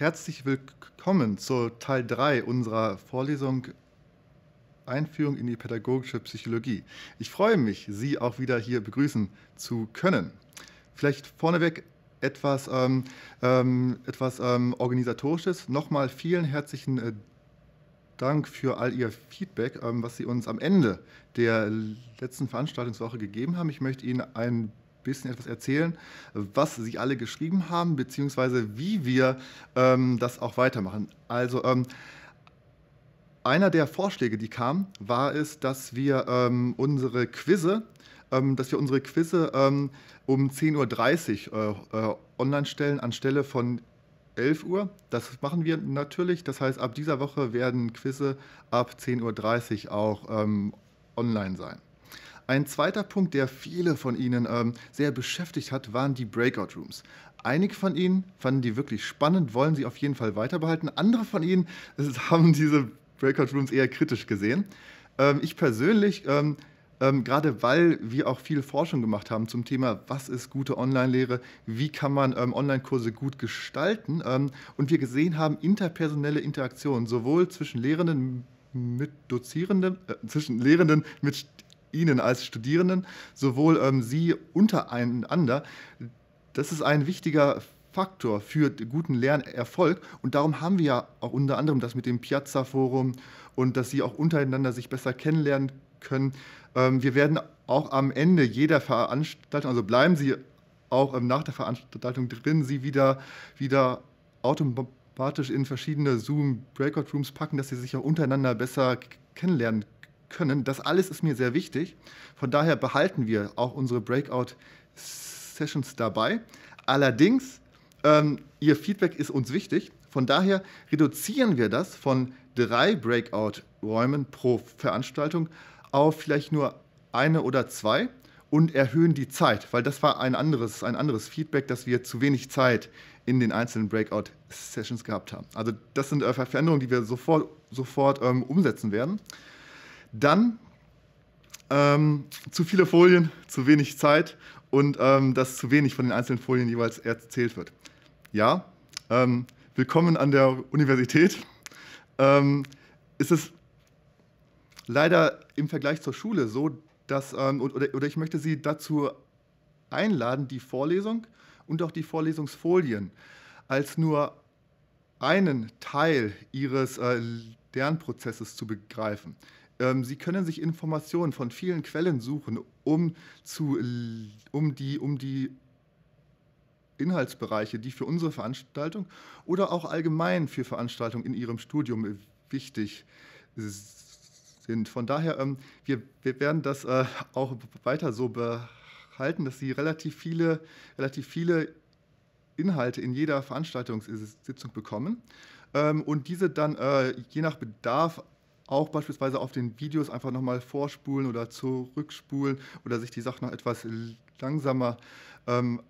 Herzlich willkommen zu Teil 3 unserer Vorlesung Einführung in die pädagogische Psychologie. Ich freue mich, Sie auch wieder hier begrüßen zu können. Vielleicht vorneweg etwas, ähm, ähm, etwas ähm, Organisatorisches. Nochmal vielen herzlichen äh, Dank für all Ihr Feedback, ähm, was Sie uns am Ende der letzten Veranstaltungswoche gegeben haben. Ich möchte Ihnen ein bisschen etwas erzählen, was Sie alle geschrieben haben, beziehungsweise wie wir ähm, das auch weitermachen. Also ähm, einer der Vorschläge, die kam, war es, dass wir ähm, unsere Quizze, ähm, dass wir unsere Quizze ähm, um 10.30 Uhr äh, äh, online stellen anstelle von 11 Uhr. Das machen wir natürlich. Das heißt, ab dieser Woche werden Quizze ab 10.30 Uhr auch ähm, online sein. Ein zweiter Punkt, der viele von Ihnen ähm, sehr beschäftigt hat, waren die Breakout Rooms. Einige von Ihnen fanden die wirklich spannend, wollen sie auf jeden Fall weiterbehalten. Andere von Ihnen haben diese Breakout Rooms eher kritisch gesehen. Ähm, ich persönlich ähm, ähm, gerade weil wir auch viel Forschung gemacht haben zum Thema, was ist gute Online-Lehre, wie kann man ähm, Online-Kurse gut gestalten ähm, und wir gesehen haben interpersonelle Interaktionen sowohl zwischen Lehrenden mit Dozierenden, äh, zwischen Lehrenden mit Ihnen als Studierenden, sowohl ähm, Sie untereinander. Das ist ein wichtiger Faktor für guten Lernerfolg. Und darum haben wir ja auch unter anderem das mit dem Piazza-Forum und dass Sie auch untereinander sich besser kennenlernen können. Ähm, wir werden auch am Ende jeder Veranstaltung, also bleiben Sie auch ähm, nach der Veranstaltung drin, Sie wieder, wieder automatisch in verschiedene Zoom-Breakout-Rooms packen, dass Sie sich auch untereinander besser kennenlernen können können. Das alles ist mir sehr wichtig. Von daher behalten wir auch unsere Breakout-Sessions dabei. Allerdings, ähm, Ihr Feedback ist uns wichtig. Von daher reduzieren wir das von drei Breakout-Räumen pro Veranstaltung auf vielleicht nur eine oder zwei und erhöhen die Zeit, weil das war ein anderes, ein anderes Feedback, dass wir zu wenig Zeit in den einzelnen Breakout-Sessions gehabt haben. Also das sind äh, Veränderungen, die wir sofort, sofort ähm, umsetzen werden. Dann ähm, zu viele Folien, zu wenig Zeit und ähm, dass zu wenig von den einzelnen Folien jeweils erzählt wird. Ja, ähm, willkommen an der Universität. Ähm, ist es leider im Vergleich zur Schule so, dass, ähm, oder, oder ich möchte Sie dazu einladen, die Vorlesung und auch die Vorlesungsfolien als nur einen Teil Ihres äh, Lernprozesses zu begreifen. Ähm, Sie können sich Informationen von vielen Quellen suchen, um, zu, um, die, um die Inhaltsbereiche, die für unsere Veranstaltung oder auch allgemein für Veranstaltungen in Ihrem Studium äh, wichtig sind. Von daher, ähm, wir, wir werden das äh, auch weiter so behalten, dass Sie relativ viele, relativ viele Inhalte in jeder Veranstaltungssitzung bekommen ähm, und diese dann äh, je nach Bedarf auch beispielsweise auf den Videos einfach nochmal vorspulen oder zurückspulen oder sich die Sachen noch etwas langsamer ähm,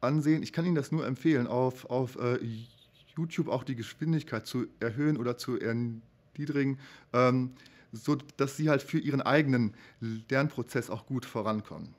ansehen. Ich kann Ihnen das nur empfehlen, auf, auf äh, YouTube auch die Geschwindigkeit zu erhöhen oder zu erniedrigen, ähm, so Sie halt für Ihren eigenen Lernprozess auch gut vorankommen.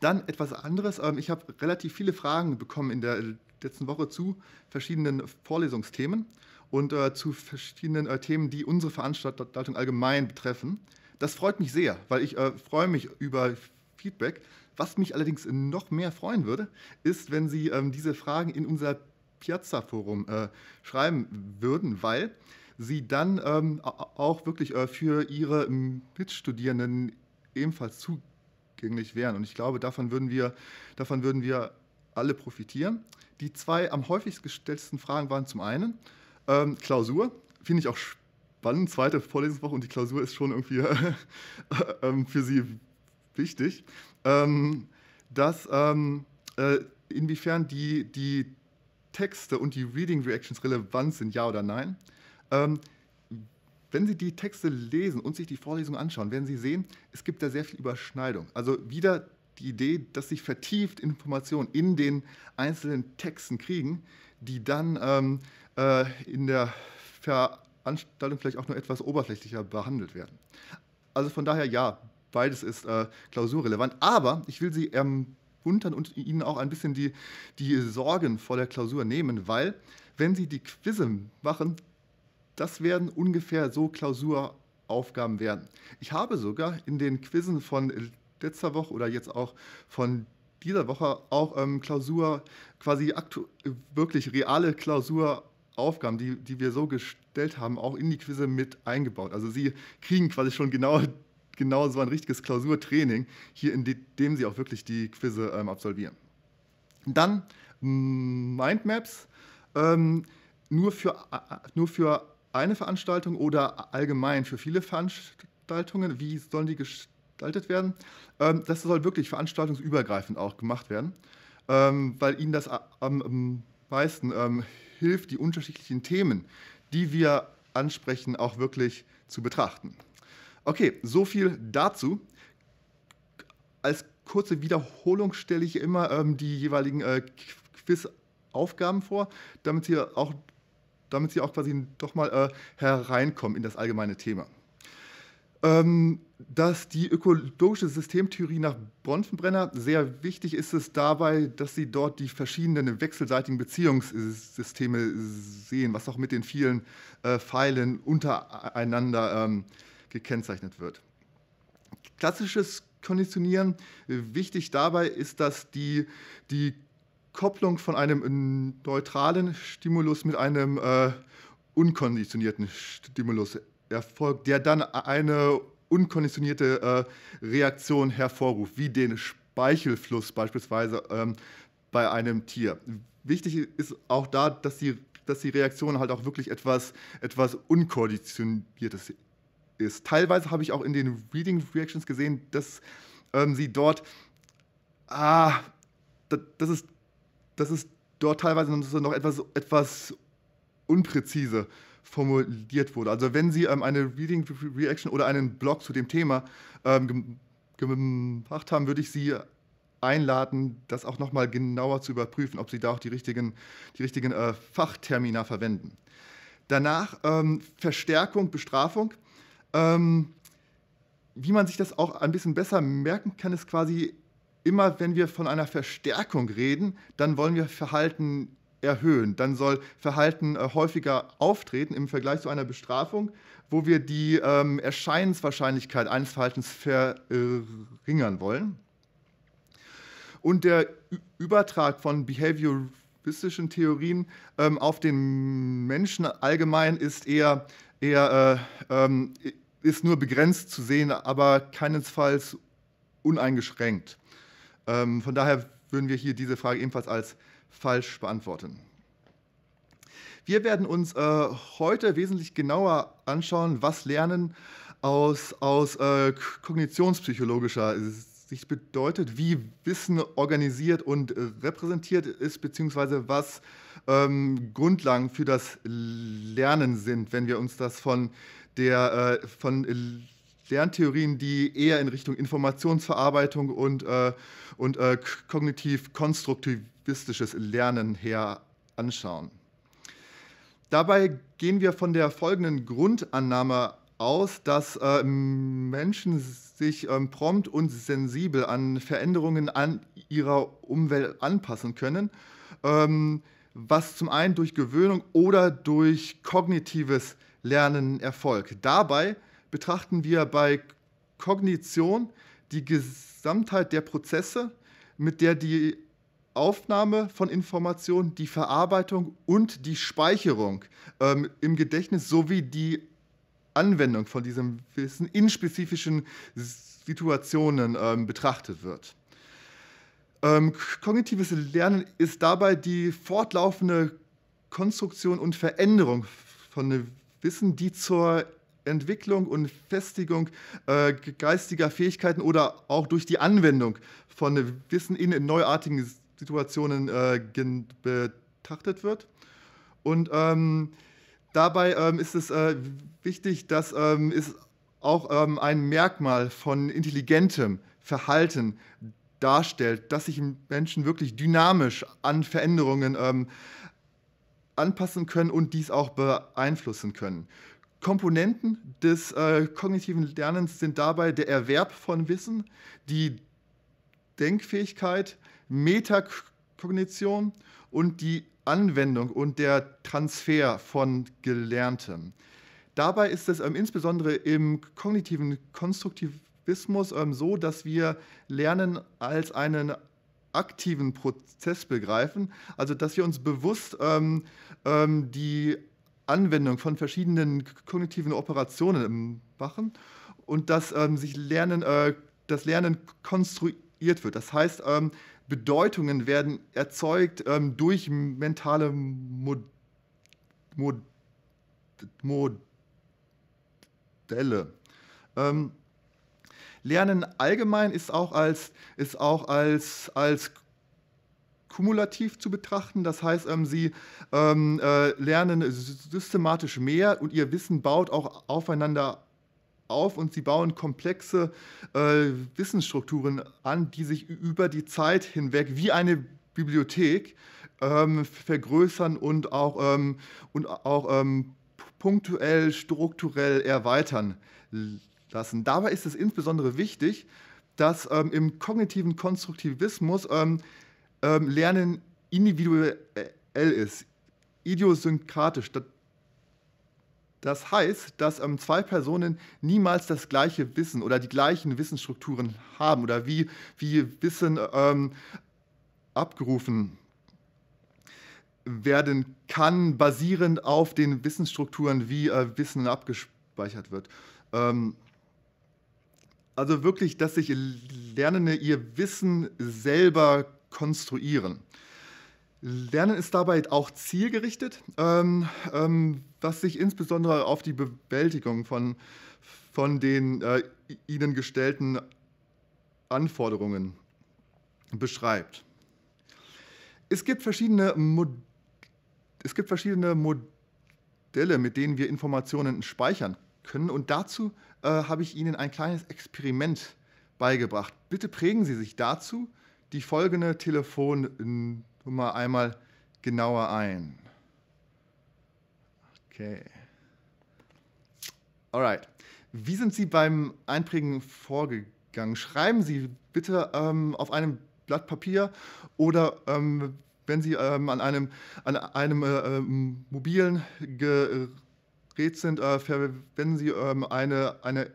Dann etwas anderes. Ähm, ich habe relativ viele Fragen bekommen in der letzten Woche zu verschiedenen Vorlesungsthemen und äh, zu verschiedenen äh, Themen, die unsere Veranstaltung allgemein betreffen. Das freut mich sehr, weil ich äh, freue mich über Feedback. Was mich allerdings noch mehr freuen würde, ist, wenn Sie ähm, diese Fragen in unser Piazza-Forum äh, schreiben würden, weil Sie dann ähm, auch wirklich äh, für Ihre Mitstudierenden ebenfalls zugänglich wären. Und ich glaube, davon würden wir, davon würden wir alle profitieren. Die zwei am häufigst gestellten Fragen waren zum einen, ähm, Klausur finde ich auch spannend. Zweite Vorlesungswoche und die Klausur ist schon irgendwie äh, ähm, für Sie wichtig. Ähm, dass ähm, äh, inwiefern die, die Texte und die Reading Reactions relevant sind, ja oder nein. Ähm, wenn Sie die Texte lesen und sich die Vorlesung anschauen, werden Sie sehen, es gibt da sehr viel Überschneidung. Also wieder die Idee, dass Sie vertieft Informationen in den einzelnen Texten kriegen, die dann ähm, äh, in der Veranstaltung vielleicht auch nur etwas oberflächlicher behandelt werden. Also von daher ja, beides ist äh, klausurrelevant. Aber ich will Sie ermuntern und Ihnen auch ein bisschen die, die Sorgen vor der Klausur nehmen, weil wenn Sie die Quizze machen, das werden ungefähr so Klausuraufgaben werden. Ich habe sogar in den Quizzen von letzter Woche oder jetzt auch von dieser Woche auch ähm, Klausur, quasi wirklich reale Klausur Aufgaben, die, die wir so gestellt haben, auch in die Quizze mit eingebaut. Also sie kriegen quasi schon genau, genau so ein richtiges Klausurtraining, hier indem sie auch wirklich die Quizze ähm, absolvieren. Dann mm, Mindmaps, ähm, nur, für, nur für eine Veranstaltung oder allgemein für viele Veranstaltungen. Wie sollen die gestaltet werden? Ähm, das soll wirklich veranstaltungsübergreifend auch gemacht werden, ähm, weil ihnen das am meisten ähm, hilft, die unterschiedlichen Themen, die wir ansprechen, auch wirklich zu betrachten. Okay, so viel dazu. Als kurze Wiederholung stelle ich immer ähm, die jeweiligen äh, quiz vor, damit Sie auch, damit Sie auch quasi doch mal äh, hereinkommen in das allgemeine Thema ähm, dass die ökologische Systemtheorie nach Bronfenbrenner sehr wichtig ist es dabei, dass sie dort die verschiedenen wechselseitigen Beziehungssysteme sehen, was auch mit den vielen äh, Pfeilen untereinander ähm, gekennzeichnet wird. Klassisches Konditionieren, wichtig dabei ist, dass die, die Kopplung von einem neutralen Stimulus mit einem äh, unkonditionierten Stimulus erfolgt, der dann eine unkonditionierte äh, Reaktion hervorruft, wie den Speichelfluss beispielsweise ähm, bei einem Tier. Wichtig ist auch da, dass die, dass die Reaktion halt auch wirklich etwas, etwas unkonditioniertes ist. Teilweise habe ich auch in den Reading Reactions gesehen, dass ähm, sie dort, ah, das ist, das ist dort teilweise noch etwas, etwas unpräzise formuliert wurde. Also wenn Sie ähm, eine Reading Reaction oder einen Blog zu dem Thema ähm, gemacht haben, würde ich Sie einladen, das auch nochmal genauer zu überprüfen, ob Sie da auch die richtigen, die richtigen äh, Fachtermina verwenden. Danach ähm, Verstärkung, Bestrafung. Ähm, wie man sich das auch ein bisschen besser merken kann, ist quasi immer, wenn wir von einer Verstärkung reden, dann wollen wir Verhalten erhöhen. Dann soll Verhalten äh, häufiger auftreten im Vergleich zu einer Bestrafung, wo wir die ähm, Erscheinenswahrscheinlichkeit eines Verhaltens verringern wollen. Und der Ü Übertrag von behavioristischen Theorien ähm, auf den Menschen allgemein ist eher, eher äh, ähm, ist nur begrenzt zu sehen, aber keinesfalls uneingeschränkt. Ähm, von daher würden wir hier diese Frage ebenfalls als falsch beantworten. Wir werden uns äh, heute wesentlich genauer anschauen, was Lernen aus, aus äh, kognitionspsychologischer Sicht bedeutet, wie Wissen organisiert und äh, repräsentiert ist, beziehungsweise was ähm, Grundlagen für das Lernen sind, wenn wir uns das von der äh, von Lerntheorien, die eher in Richtung Informationsverarbeitung und, äh, und äh, kognitiv-konstruktivistisches Lernen her anschauen. Dabei gehen wir von der folgenden Grundannahme aus, dass äh, Menschen sich ähm, prompt und sensibel an Veränderungen an ihrer Umwelt anpassen können, ähm, was zum einen durch Gewöhnung oder durch kognitives Lernen erfolgt. Dabei betrachten wir bei Kognition die Gesamtheit der Prozesse, mit der die Aufnahme von Informationen, die Verarbeitung und die Speicherung ähm, im Gedächtnis sowie die Anwendung von diesem Wissen in spezifischen Situationen ähm, betrachtet wird. Ähm, kognitives Lernen ist dabei die fortlaufende Konstruktion und Veränderung von Wissen, die zur Entwicklung und Festigung äh, geistiger Fähigkeiten oder auch durch die Anwendung von Wissen in, in neuartigen Situationen äh, betrachtet wird. Und ähm, dabei ähm, ist es äh, wichtig, dass ähm, es auch ähm, ein Merkmal von intelligentem Verhalten darstellt, dass sich Menschen wirklich dynamisch an Veränderungen ähm, anpassen können und dies auch beeinflussen können. Komponenten des äh, kognitiven Lernens sind dabei der Erwerb von Wissen, die Denkfähigkeit, Metakognition und die Anwendung und der Transfer von Gelerntem. Dabei ist es ähm, insbesondere im kognitiven Konstruktivismus ähm, so, dass wir Lernen als einen aktiven Prozess begreifen, also dass wir uns bewusst ähm, ähm die Anwendung von verschiedenen kognitiven Operationen im Machen und dass ähm, sich Lernen, äh, das Lernen konstruiert wird. Das heißt, ähm, Bedeutungen werden erzeugt ähm, durch mentale Mod Mod Modelle. Ähm, lernen allgemein ist auch als, ist auch als, als kumulativ zu betrachten. Das heißt, ähm, sie ähm, äh, lernen systematisch mehr und ihr Wissen baut auch aufeinander auf und sie bauen komplexe äh, Wissensstrukturen an, die sich über die Zeit hinweg wie eine Bibliothek ähm, vergrößern und auch, ähm, und auch ähm, punktuell, strukturell erweitern lassen. Dabei ist es insbesondere wichtig, dass ähm, im kognitiven Konstruktivismus ähm, ähm, Lernen individuell ist, idiosynkratisch. Das heißt, dass ähm, zwei Personen niemals das gleiche Wissen oder die gleichen Wissensstrukturen haben oder wie, wie Wissen ähm, abgerufen werden kann, basierend auf den Wissensstrukturen, wie äh, Wissen abgespeichert wird. Ähm, also wirklich, dass sich Lernende ihr Wissen selber konstruieren. Lernen ist dabei auch zielgerichtet, ähm, ähm, was sich insbesondere auf die Bewältigung von, von den äh, ihnen gestellten Anforderungen beschreibt. Es gibt verschiedene, Mod es gibt verschiedene Modelle, mit denen wir Informationen speichern können und dazu äh, habe ich Ihnen ein kleines Experiment beigebracht. Bitte prägen Sie sich dazu die folgende Telefonnummer einmal genauer ein. Okay. Alright. Wie sind Sie beim Einprägen vorgegangen? Schreiben Sie bitte ähm, auf einem Blatt Papier oder ähm, wenn Sie ähm, an einem, an einem äh, ähm, mobilen Gerät sind, äh, verwenden Sie ähm, eine, eine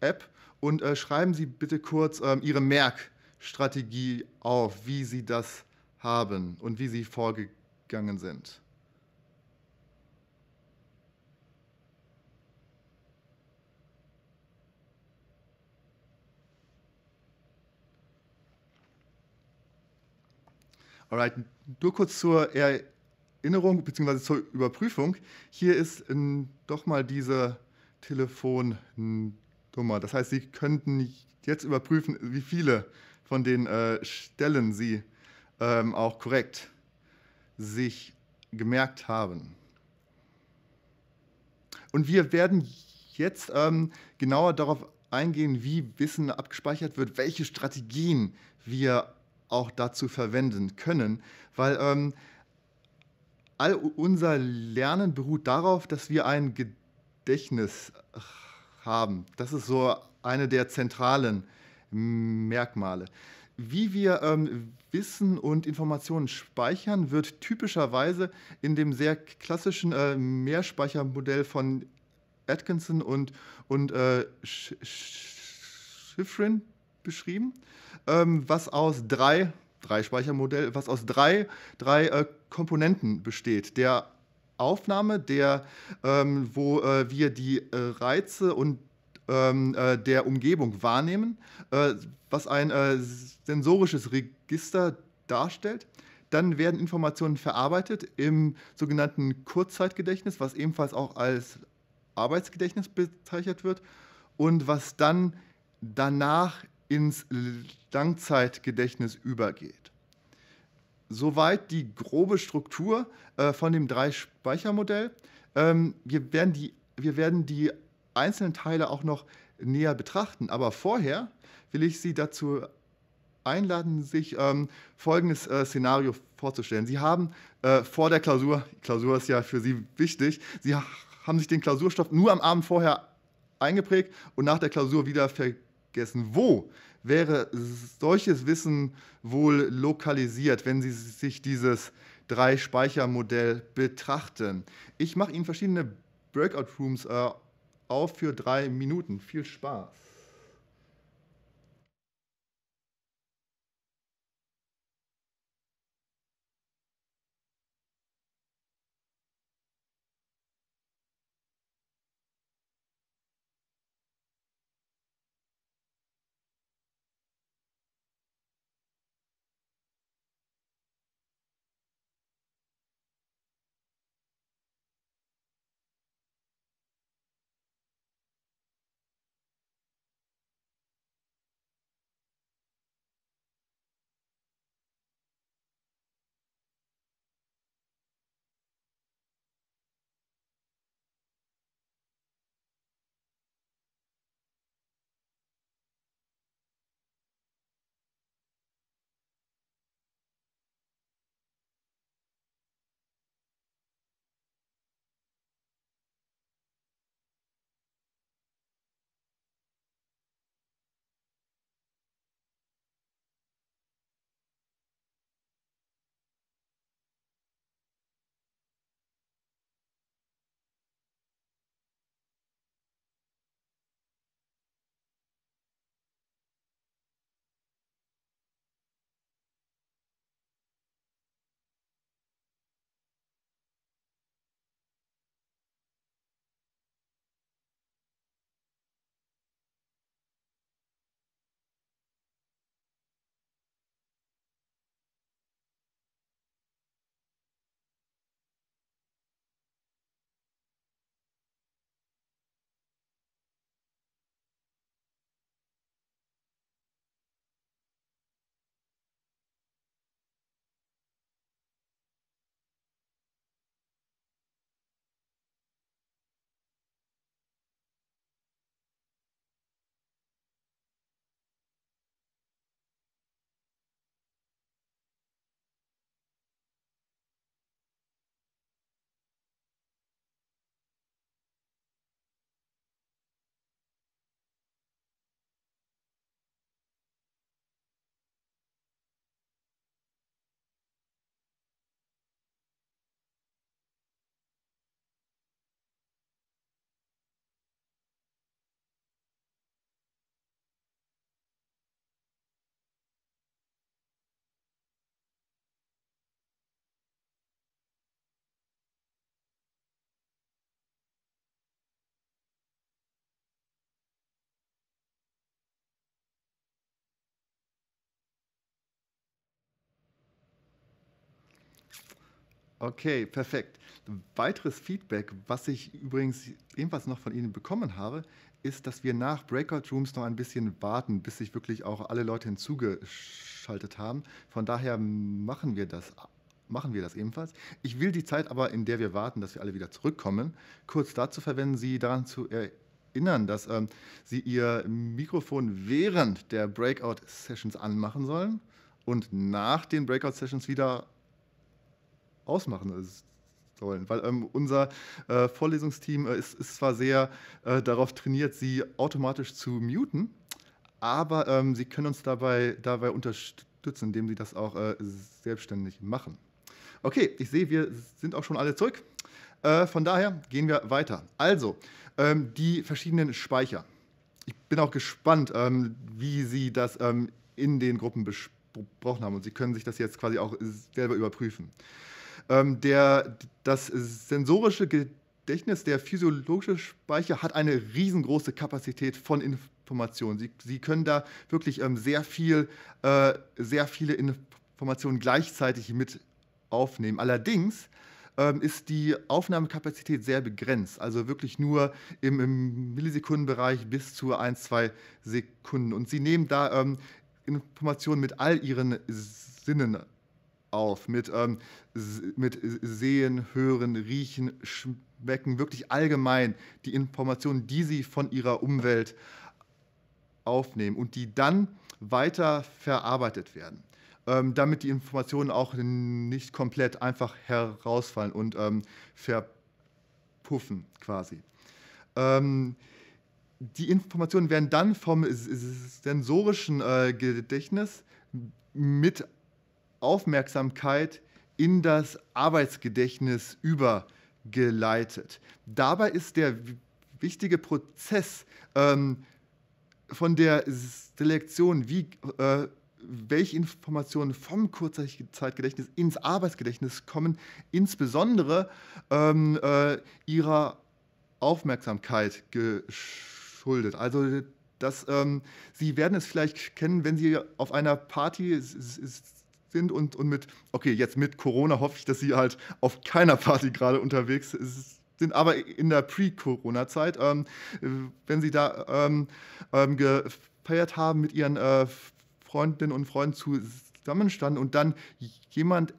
App und äh, schreiben Sie bitte kurz ähm, Ihre Merk Strategie auf, wie sie das haben und wie sie vorgegangen sind. Alright, nur kurz zur Erinnerung bzw. zur Überprüfung. Hier ist ähm, doch mal diese Telefonnummer. Das heißt, Sie könnten jetzt überprüfen, wie viele von den äh, Stellen sie ähm, auch korrekt sich gemerkt haben. Und wir werden jetzt ähm, genauer darauf eingehen, wie Wissen abgespeichert wird, welche Strategien wir auch dazu verwenden können, weil ähm, all unser Lernen beruht darauf, dass wir ein Gedächtnis haben. Das ist so eine der zentralen Merkmale. Wie wir ähm, Wissen und Informationen speichern, wird typischerweise in dem sehr klassischen äh, Mehrspeichermodell von Atkinson und, und äh, Schifrin beschrieben, ähm, was aus drei, drei Speichermodell, was aus drei, drei äh, Komponenten besteht. Der Aufnahme, der, ähm, wo äh, wir die äh, Reize und ähm, äh, der Umgebung wahrnehmen, äh, was ein äh, sensorisches Register darstellt. Dann werden Informationen verarbeitet im sogenannten Kurzzeitgedächtnis, was ebenfalls auch als Arbeitsgedächtnis bezeichnet wird und was dann danach ins Langzeitgedächtnis übergeht. Soweit die grobe Struktur von dem Drei-Speicher-Modell. Ähm, wir, werden die, wir werden die einzelnen Teile auch noch näher betrachten. Aber vorher will ich Sie dazu einladen, sich ähm, folgendes äh, Szenario vorzustellen. Sie haben äh, vor der Klausur, Klausur ist ja für Sie wichtig, Sie haben sich den Klausurstoff nur am Abend vorher eingeprägt und nach der Klausur wieder vergessen. Wo wäre solches Wissen wohl lokalisiert, wenn Sie sich dieses Drei-Speicher-Modell betrachten? Ich mache Ihnen verschiedene Breakout-Rooms äh, auf für drei Minuten. Viel Spaß. Okay, perfekt. Weiteres Feedback, was ich übrigens ebenfalls noch von Ihnen bekommen habe, ist, dass wir nach Breakout Rooms noch ein bisschen warten, bis sich wirklich auch alle Leute hinzugeschaltet haben. Von daher machen wir das. Machen wir das ebenfalls. Ich will die Zeit aber, in der wir warten, dass wir alle wieder zurückkommen, kurz dazu verwenden, Sie daran zu erinnern, dass ähm, Sie Ihr Mikrofon während der Breakout-Sessions anmachen sollen und nach den Breakout-Sessions wieder ausmachen äh, sollen. Weil ähm, unser äh, Vorlesungsteam äh, ist, ist, zwar sehr äh, darauf trainiert, sie automatisch zu muten, aber ähm, sie können uns dabei, dabei unterstützen, indem sie das auch äh, selbstständig machen. Okay, ich sehe, wir sind auch schon alle zurück. Äh, von daher gehen wir weiter. Also, ähm, die verschiedenen Speicher. Ich bin auch gespannt, ähm, wie Sie das ähm, in den Gruppen besprochen haben. Und Sie können sich das jetzt quasi auch selber überprüfen. Ähm, der, das sensorische Gedächtnis, der physiologische Speicher hat eine riesengroße Kapazität von Informationen. Sie, Sie können da wirklich ähm, sehr, viel, äh, sehr viele Informationen gleichzeitig mit aufnehmen. Allerdings ähm, ist die Aufnahmekapazität sehr begrenzt, also wirklich nur im, im Millisekundenbereich bis zu 1, 2 Sekunden. Und Sie nehmen da ähm, Informationen mit all Ihren Sinnen auf, mit, ähm, mit Sehen, Hören, Riechen, Schmecken, wirklich allgemein die Informationen, die sie von ihrer Umwelt aufnehmen und die dann weiter verarbeitet werden, ähm, damit die Informationen auch nicht komplett einfach herausfallen und ähm, verpuffen quasi. Ähm, die Informationen werden dann vom sensorischen äh, Gedächtnis mit Aufmerksamkeit in das Arbeitsgedächtnis übergeleitet. Dabei ist der wichtige Prozess ähm, von der Selektion, wie, äh, welche Informationen vom Kurzzeitgedächtnis ins Arbeitsgedächtnis kommen, insbesondere ähm, äh, ihrer Aufmerksamkeit geschuldet. Also dass ähm, Sie werden es vielleicht kennen, wenn Sie auf einer Party sind und, und mit, okay, jetzt mit Corona hoffe ich, dass sie halt auf keiner Party gerade unterwegs sind, aber in der Pre-Corona-Zeit, ähm, wenn sie da ähm, ähm, gefeiert haben mit ihren äh, Freundinnen und Freunden zusammenstanden und dann jemand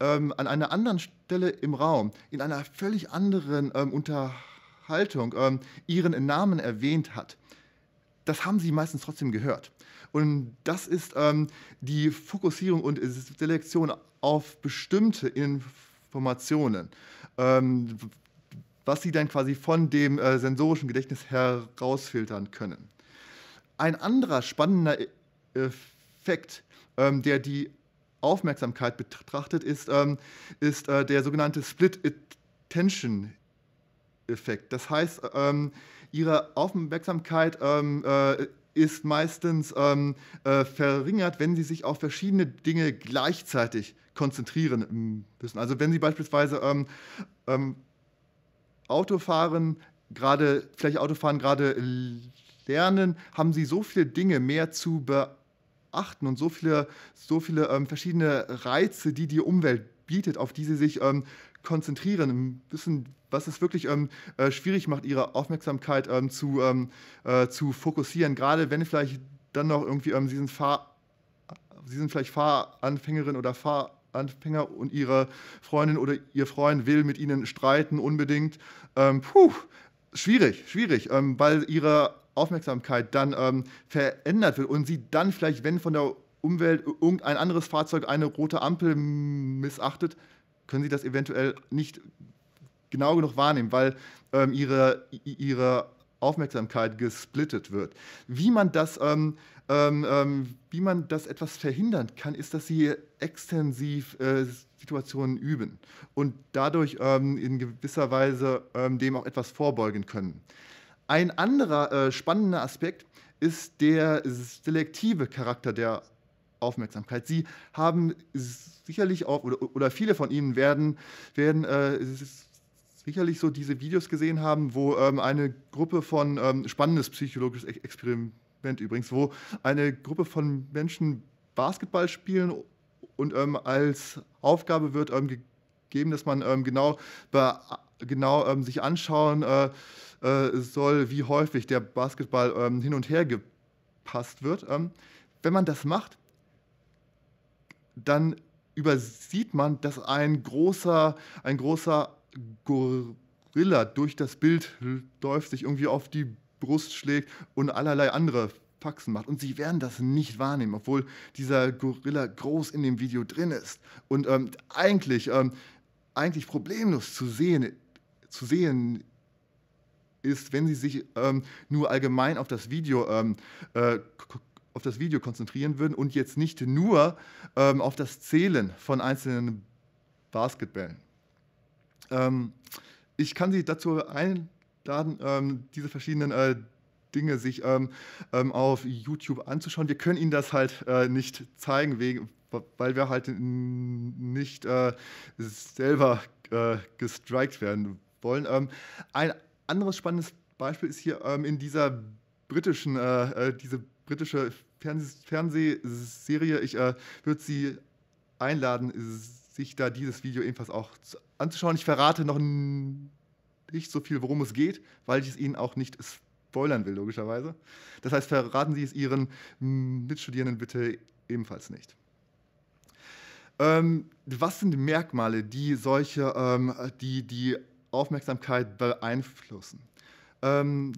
ähm, an einer anderen Stelle im Raum, in einer völlig anderen ähm, Unterhaltung, ähm, ihren Namen erwähnt hat, das haben sie meistens trotzdem gehört. Und das ist ähm, die Fokussierung und Selektion auf bestimmte Informationen, ähm, was sie dann quasi von dem äh, sensorischen Gedächtnis herausfiltern können. Ein anderer spannender e-, Effekt, ähm, der die Aufmerksamkeit betrachtet, ist, ähm, ist äh, der sogenannte Split Attention Effekt. Das heißt, ähm, ihre Aufmerksamkeit ähm, äh, ist meistens ähm, äh, verringert, wenn sie sich auf verschiedene Dinge gleichzeitig konzentrieren ähm, müssen. Also wenn sie beispielsweise ähm, ähm, Autofahren gerade, vielleicht Autofahren gerade lernen, haben sie so viele Dinge mehr zu beachten und so viele, so viele ähm, verschiedene Reize, die die Umwelt bietet, auf die sie sich ähm, konzentrieren müssen, was es wirklich ähm, äh, schwierig macht, ihre Aufmerksamkeit ähm, zu, ähm, äh, zu fokussieren. Gerade wenn vielleicht dann noch irgendwie, ähm, sie, sind Fahr sie sind vielleicht Fahranfängerin oder Fahr Anfänger und ihre Freundin oder ihr Freund will mit ihnen streiten unbedingt. Ähm, puh, schwierig, schwierig, ähm, weil ihre Aufmerksamkeit dann ähm, verändert wird und sie dann vielleicht, wenn von der Umwelt irgendein anderes Fahrzeug eine rote Ampel missachtet, können sie das eventuell nicht genau genug wahrnehmen, weil ähm, ihre, ihre Aufmerksamkeit gesplittet wird. Wie man das, ähm, ähm, ähm, wie man das etwas verhindern kann, ist, dass sie extensiv äh, Situationen üben und dadurch ähm, in gewisser Weise ähm, dem auch etwas vorbeugen können. Ein anderer äh, spannender Aspekt ist der selektive Charakter der Aufmerksamkeit. Sie haben sicherlich auch, oder, oder viele von Ihnen werden, werden äh, sicherlich so diese Videos gesehen haben, wo ähm, eine Gruppe von, ähm, spannendes psychologisches Experiment übrigens, wo eine Gruppe von Menschen Basketball spielen und ähm, als Aufgabe wird ähm, gegeben, dass man ähm, genau, genau ähm, sich anschauen äh, äh, soll, wie häufig der Basketball hin und her gepasst wird. wenn man das macht, dann übersieht man, dass ein großer, ein großer Gorilla durch das Bild läuft, sich irgendwie auf die Brust schlägt und allerlei andere Faxen macht. Und sie werden das nicht wahrnehmen, obwohl dieser Gorilla groß in dem Video drin ist. Und ähm, eigentlich, ähm, eigentlich problemlos zu sehen, zu sehen ist, wenn sie sich ähm, nur allgemein auf das Video ähm, äh, auf das Video konzentrieren würden und jetzt nicht nur ähm, auf das Zählen von einzelnen Basketballen. Ähm, ich kann Sie dazu einladen, ähm, diese verschiedenen äh, Dinge sich ähm, ähm auf YouTube anzuschauen. Wir können Ihnen das halt äh, nicht zeigen, wegen, weil wir halt nicht äh, selber äh, gestrikt werden wollen. Ähm, ein anderes spannendes Beispiel ist hier ähm, in dieser britischen, äh, äh, diese britische Fernsehserie. Ich äh, würde Sie einladen, sich da dieses Video ebenfalls auch anzuschauen. Ich verrate noch nicht so viel, worum es geht, weil ich es Ihnen auch nicht spoilern will, logischerweise. Das heißt, verraten Sie es Ihren Mitstudierenden bitte ebenfalls nicht. Ähm, was sind Merkmale, die solche, ähm, die, die Aufmerksamkeit beeinflussen? Ähm,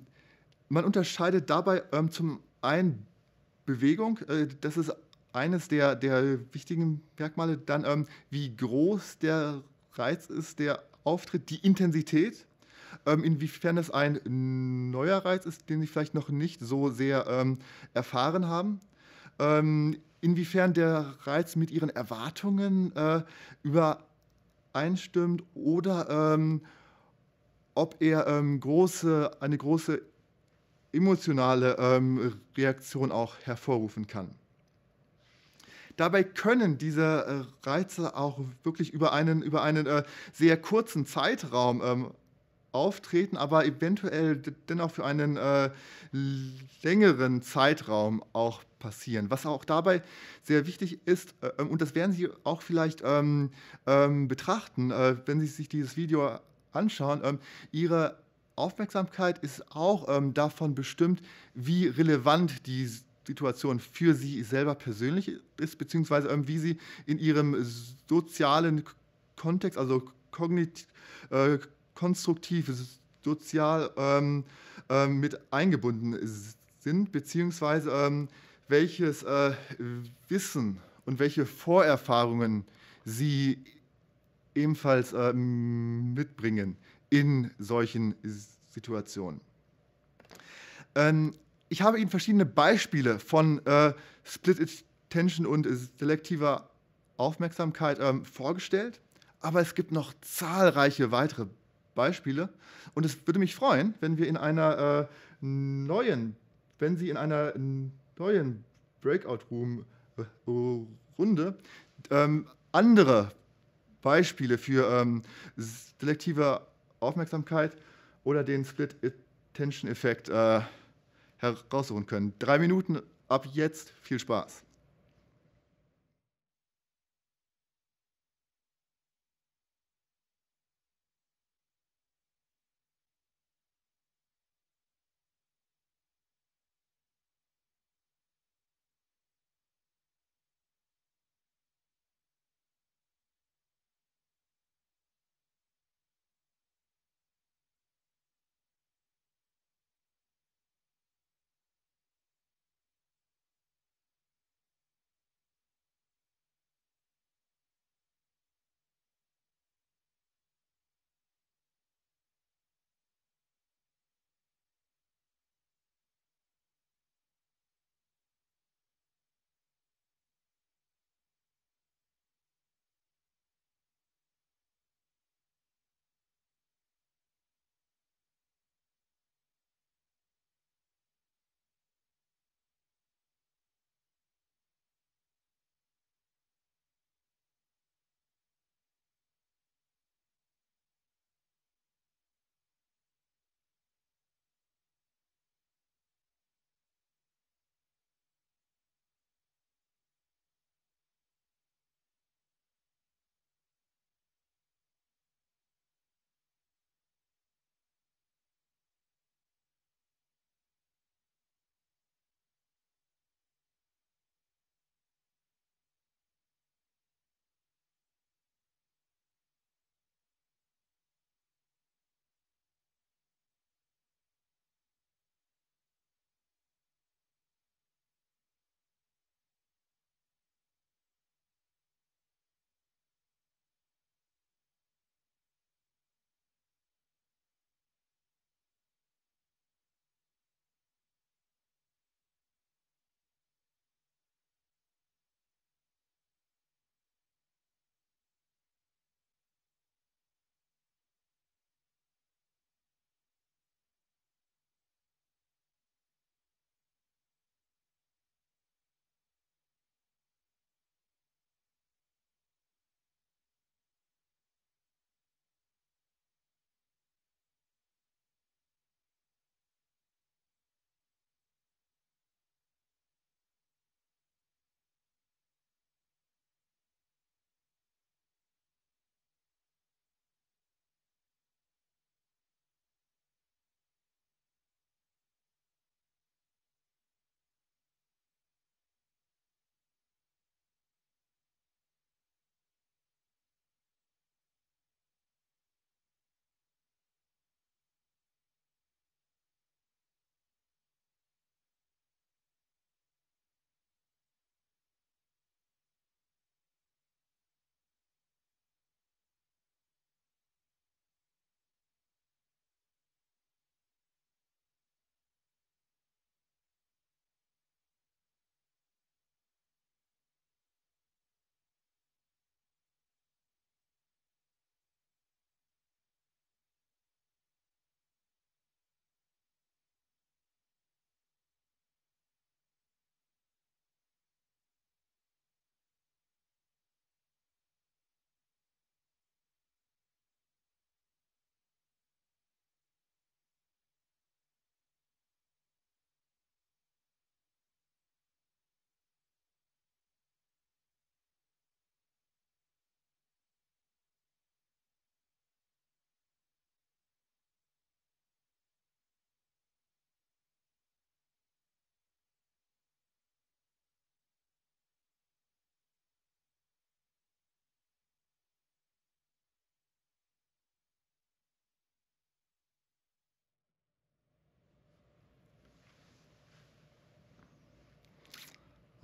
man unterscheidet dabei ähm, zum einen Bewegung, äh, das ist eines der, der wichtigen Merkmale. Dann, ähm, wie groß der Reiz ist, der auftritt, die Intensität, ähm, inwiefern es ein neuer Reiz ist, den Sie vielleicht noch nicht so sehr ähm, erfahren haben. Ähm, inwiefern der Reiz mit Ihren Erwartungen äh, übereinstimmt oder ähm, ob er ähm, große, eine große emotionale Reaktion auch hervorrufen kann. Dabei können diese äh, Reize auch wirklich über einen, über einen äh, sehr kurzen Zeitraum ähm, auftreten, aber eventuell dennoch für einen äh, längeren Zeitraum auch passieren. Was auch dabei sehr wichtig ist, äh, ähm, und das werden Sie auch vielleicht ähm, ähm, betrachten, äh, wenn Sie sich dieses Video anschauen, ähm, Ihre Aufmerksamkeit ist auch ähm, davon bestimmt, wie relevant die Situation für sie selber persönlich ist, beziehungsweise ähm, wie sie in ihrem sozialen Kontext, also kognitiv, äh, konstruktiv, sozial ähm, äh, mit eingebunden sind, beziehungsweise ähm, welches äh, Wissen und welche Vorerfahrungen sie ebenfalls äh, mitbringen in solchen Situationen. Ähm, ich habe Ihnen verschiedene Beispiele von äh, Split Attention und äh, selektiver Aufmerksamkeit ähm, vorgestellt, aber es gibt noch zahlreiche weitere Beispiele und es würde mich freuen, wenn wir in einer äh, neuen, wenn Sie in einer neuen Breakout Room äh, Runde ähm, andere Beispiele für ähm, selektive Aufmerksamkeit oder den Split Attention Effekt äh, heraussuchen können. Drei Minuten ab jetzt. Viel Spaß.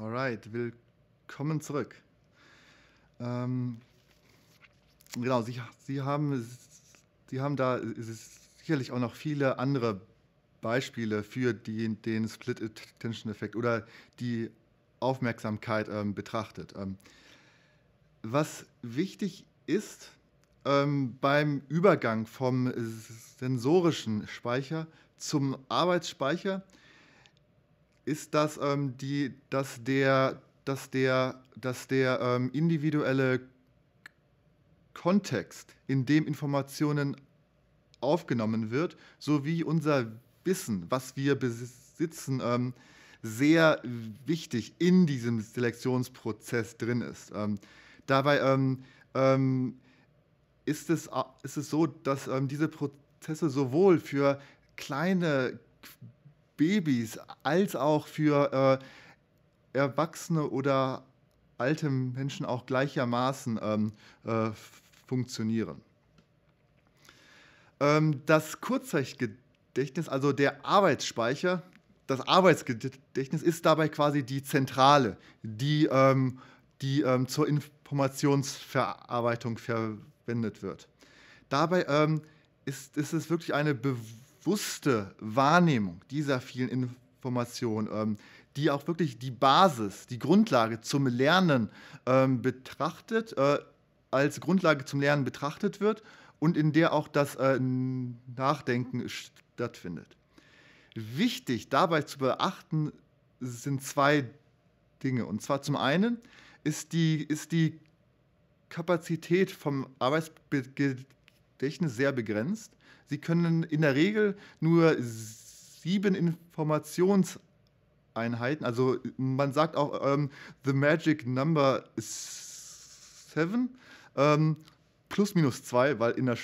Alright, willkommen zurück. Ähm, genau, Sie, Sie, haben, Sie haben da sicherlich auch noch viele andere Beispiele für die, den Split Attention Effekt oder die Aufmerksamkeit ähm, betrachtet. Ähm, was wichtig ist ähm, beim Übergang vom sensorischen Speicher zum Arbeitsspeicher, äh, ist, dass, ähm, die, dass der, dass der, dass der ähm, individuelle Kontext, in dem Informationen aufgenommen wird, sowie unser Wissen, was wir besitzen, ähm, sehr wichtig in diesem Selektionsprozess drin ist. Ähm, dabei ähm, ähm, ist, es, ist es so, dass diese Prozesse sowohl für kleine Babys als auch für äh, Erwachsene oder alte Menschen auch gleichermaßen ähm, äh, funktionieren. Ähm, das Kurzzeitgedächtnis, also der Arbeitsspeicher, das Arbeitsgedächtnis ist dabei quasi die Zentrale, die, ähm, die ähm, zur Informationsverarbeitung verwendet wird. Dabei ähm, ist, ist es wirklich eine Bewusstsein bewusste Wahrnehmung dieser vielen Informationen, ähm, die auch wirklich die Basis, die Grundlage zum Lernen ähm, betrachtet, äh, als Grundlage zum Lernen betrachtet wird und in der auch das äh, Nachdenken stattfindet. Wichtig dabei zu beachten sind zwei Dinge. Und zwar zum einen ist die, ist die Kapazität vom Arbeitsgedächtnis sehr begrenzt. Sie können in der Regel nur sieben Informationseinheiten, also man sagt auch ähm, The Magic Number Seven, ähm, plus minus zwei, weil in der,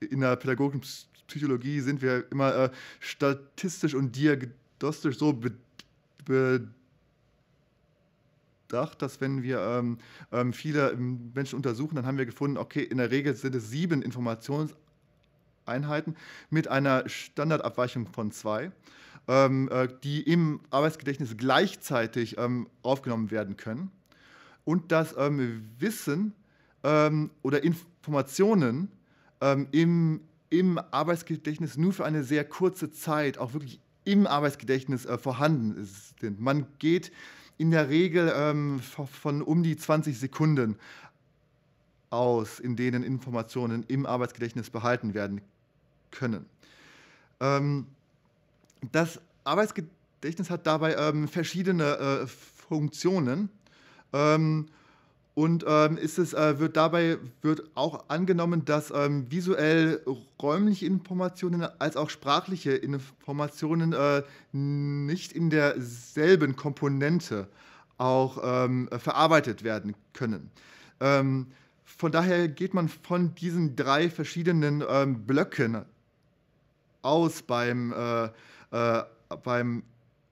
in der pädagogischen Psychologie sind wir immer äh, statistisch und diagnostisch so bedacht, dass wenn wir ähm, ähm, viele Menschen untersuchen, dann haben wir gefunden, okay, in der Regel sind es sieben Informationseinheiten. Einheiten mit einer Standardabweichung von zwei, ähm, äh, die im Arbeitsgedächtnis gleichzeitig ähm, aufgenommen werden können und dass ähm, Wissen ähm, oder Informationen ähm, im, im Arbeitsgedächtnis nur für eine sehr kurze Zeit auch wirklich im Arbeitsgedächtnis äh, vorhanden sind. Man geht in der Regel ähm, von um die 20 Sekunden aus, in denen Informationen im Arbeitsgedächtnis behalten werden können. Ähm, das Arbeitsgedächtnis hat dabei ähm, verschiedene äh, Funktionen ähm, und ähm, ist es, äh, wird dabei wird auch angenommen, dass ähm, visuell räumliche Informationen als auch sprachliche Informationen äh, nicht in derselben Komponente auch ähm, verarbeitet werden können. Ähm, von daher geht man von diesen drei verschiedenen ähm, Blöcken aus beim, äh, äh, beim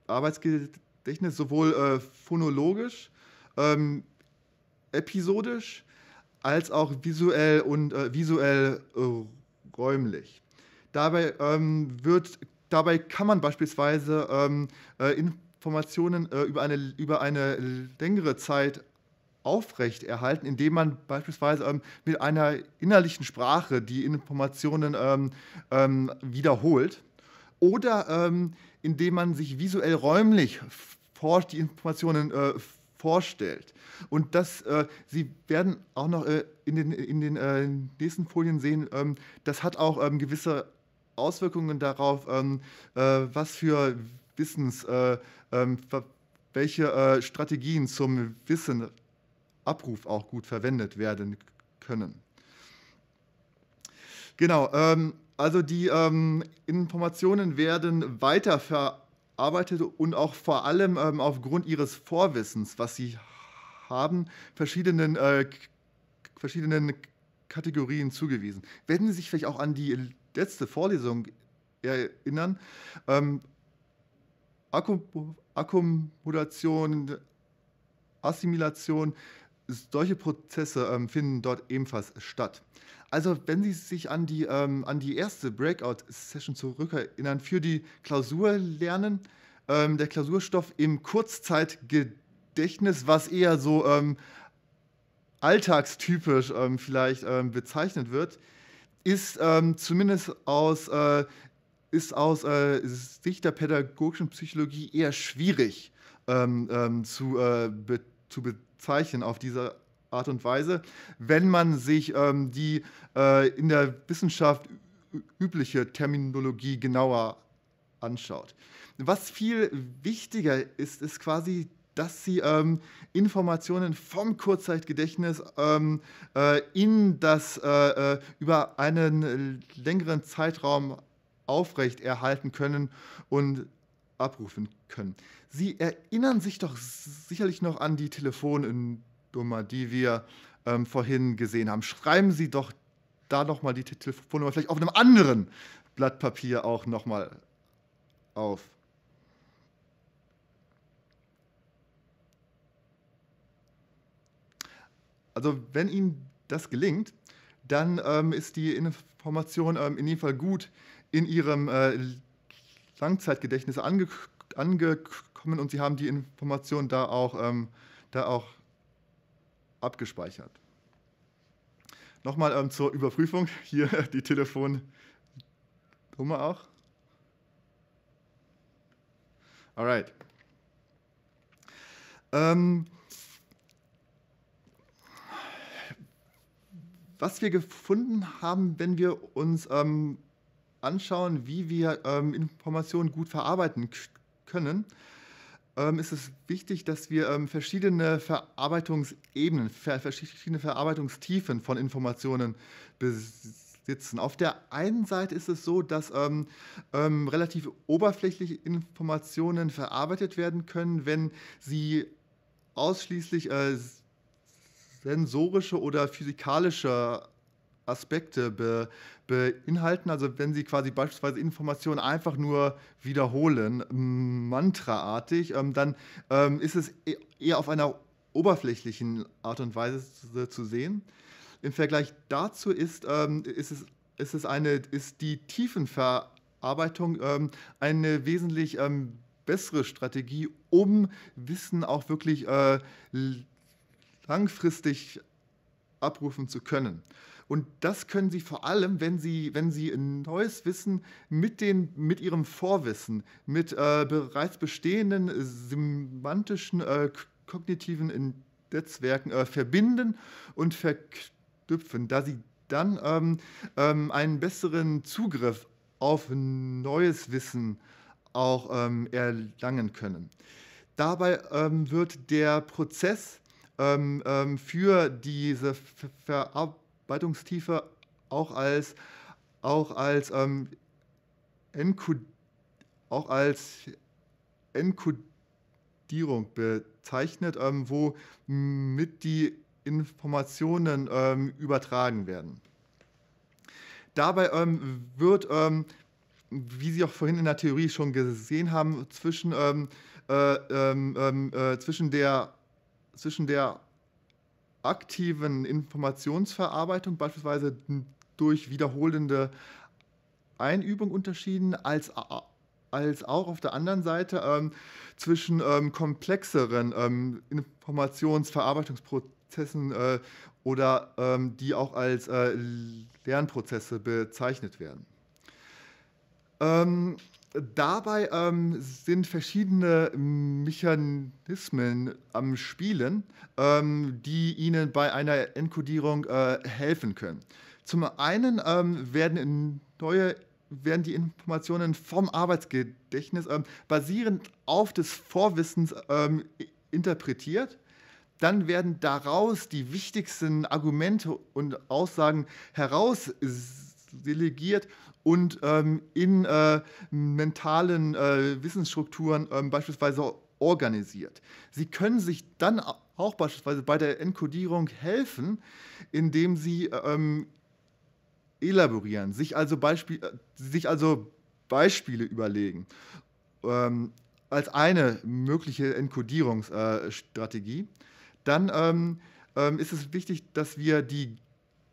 Arbeitsgedächtnis, sowohl äh, phonologisch, ähm, episodisch, als auch visuell und äh, visuell äh, räumlich. Dabei, ähm, wird, dabei kann man beispielsweise ähm, äh, Informationen über, eine, über eine längere Zeit aufrechterhalten, indem man beispielsweise ähm, mit einer innerlichen Sprache die Informationen ähm, ähm, wiederholt oder ähm, indem man sich visuell räumlich die Informationen äh, vorstellt. Und das, äh, Sie werden auch noch äh, in den, in den äh, nächsten Folien sehen, ähm, das hat auch ähm, gewisse Auswirkungen darauf, äh, was für Wissens, äh, welche Strategien zum Wissen Abruf auch gut verwendet werden können. Genau, ähm, also die ähm, Informationen werden weiterverarbeitet und auch vor allem ähm, aufgrund ihres Vorwissens, was sie haben, verschiedenen, äh, verschiedenen Kategorien zugewiesen. Werden Sie sich vielleicht auch an die letzte Vorlesung erinnern? Ähm, Akkumulation, Assimilation, solche Prozesse ähm, finden dort ebenfalls statt. Also wenn Sie sich an die, ähm, an die erste Breakout-Session zurückerinnern, für die Klausur lernen, ähm, der Klausurstoff im Kurzzeitgedächtnis, was eher so ähm, alltagstypisch ähm, vielleicht ähm, bezeichnet wird, ist zumindest aus, äh, ist aus äh, Sicht der pädagogischen Psychologie eher schwierig zu äh, betrachten zu bezeichnen auf diese Art und Weise, wenn man sich ähm, die äh, in der Wissenschaft übliche Terminologie genauer anschaut. Was viel wichtiger ist, ist quasi, dass sie ähm, Informationen vom Kurzzeitgedächtnis ähm, äh, in das äh, äh über einen längeren Zeitraum aufrecht erhalten können und abrufen können. Sie erinnern sich doch sicherlich noch an die Telefonnummer, die wir ähm, vorhin gesehen haben. Schreiben Sie doch da nochmal die Telefonnummer, vielleicht auf einem anderen Blatt Papier auch nochmal auf. Also wenn Ihnen das gelingt, dann ähm, ist die Information ähm, in jedem Fall gut in Ihrem äh, Langzeitgedächtnisse ange angekommen und sie haben die Informationen da auch, ähm, da auch abgespeichert. Nochmal ähm, zur Überprüfung. Hier die Telefonnummer auch. Alright. Ähm, was wir gefunden haben, wenn wir uns ähm, anschauen, wie wir ähm, Informationen gut verarbeiten können, ähm, ist es wichtig, dass wir ähm, verschiedene Verarbeitungsebenen, ver verschiedene Verarbeitungstiefen von Informationen besitzen. Auf der einen Seite ist es so, dass ähm, ähm, relativ oberflächlich Informationen verarbeitet werden können, wenn sie ausschließlich äh, sensorische oder physikalische Aspekte be, beinhalten. Also wenn Sie quasi beispielsweise Informationen einfach nur wiederholen, mantraartig, ähm, dann ähm, ist es e, eher auf einer oberflächlichen Art und Weise zu, zu sehen. Im Vergleich dazu ist, ähm, ist, es, ist, es eine, ist die Tiefenverarbeitung ähm, eine wesentlich ähm, bessere Strategie, um Wissen auch wirklich äh, langfristig abrufen zu können. Und das können sie vor allem, wenn sie, wenn sie ein neues Wissen mit, den, mit ihrem Vorwissen, mit äh, bereits bestehenden semantischen, äh, kognitiven Netzwerken äh, verbinden und verknüpfen, da sie dann ähm, ähm, einen besseren Zugriff auf neues Wissen auch ähm, erlangen können. Dabei ähm, wird der Prozess ähm, ähm, für diese Verarbeitung Bedeutungstiefe auch als, auch als, ähm, auch als Enkodierung bezeichnet, ähm, wo mit die Informationen ähm, übertragen werden. Dabei ähm, wird, ähm, wie Sie auch vorhin in der Theorie schon gesehen haben, zwischen, ähm, äh, äh, äh, zwischen, der, zwischen der aktiven Informationsverarbeitung, beispielsweise durch wiederholende Einübung unterschieden, als, als auch auf der anderen Seite ähm, zwischen ähm, komplexeren ähm, Informationsverarbeitungsprozessen äh, oder ähm, die auch als äh, Lernprozesse bezeichnet werden. Ähm, dabei ähm, sind verschiedene Mechanismen am Spielen, ähm, die Ihnen bei einer Enkodierung äh, helfen können. Zum einen ähm, werden neue werden die Informationen vom Arbeitsgedächtnis ähm, basierend auf des Vorwissens ähm, interpretiert. Dann werden daraus die wichtigsten Argumente und Aussagen herausdelegiert und ähm, in äh, mentalen äh, Wissensstrukturen ähm, beispielsweise organisiert. Sie können sich dann auch beispielsweise bei der Enkodierung helfen, indem sie ähm, elaborieren, sich also, Beispiel, äh, sich also Beispiele überlegen ähm, als eine mögliche Enkodierungsstrategie. Äh, dann ähm, ähm, ist es wichtig, dass wir die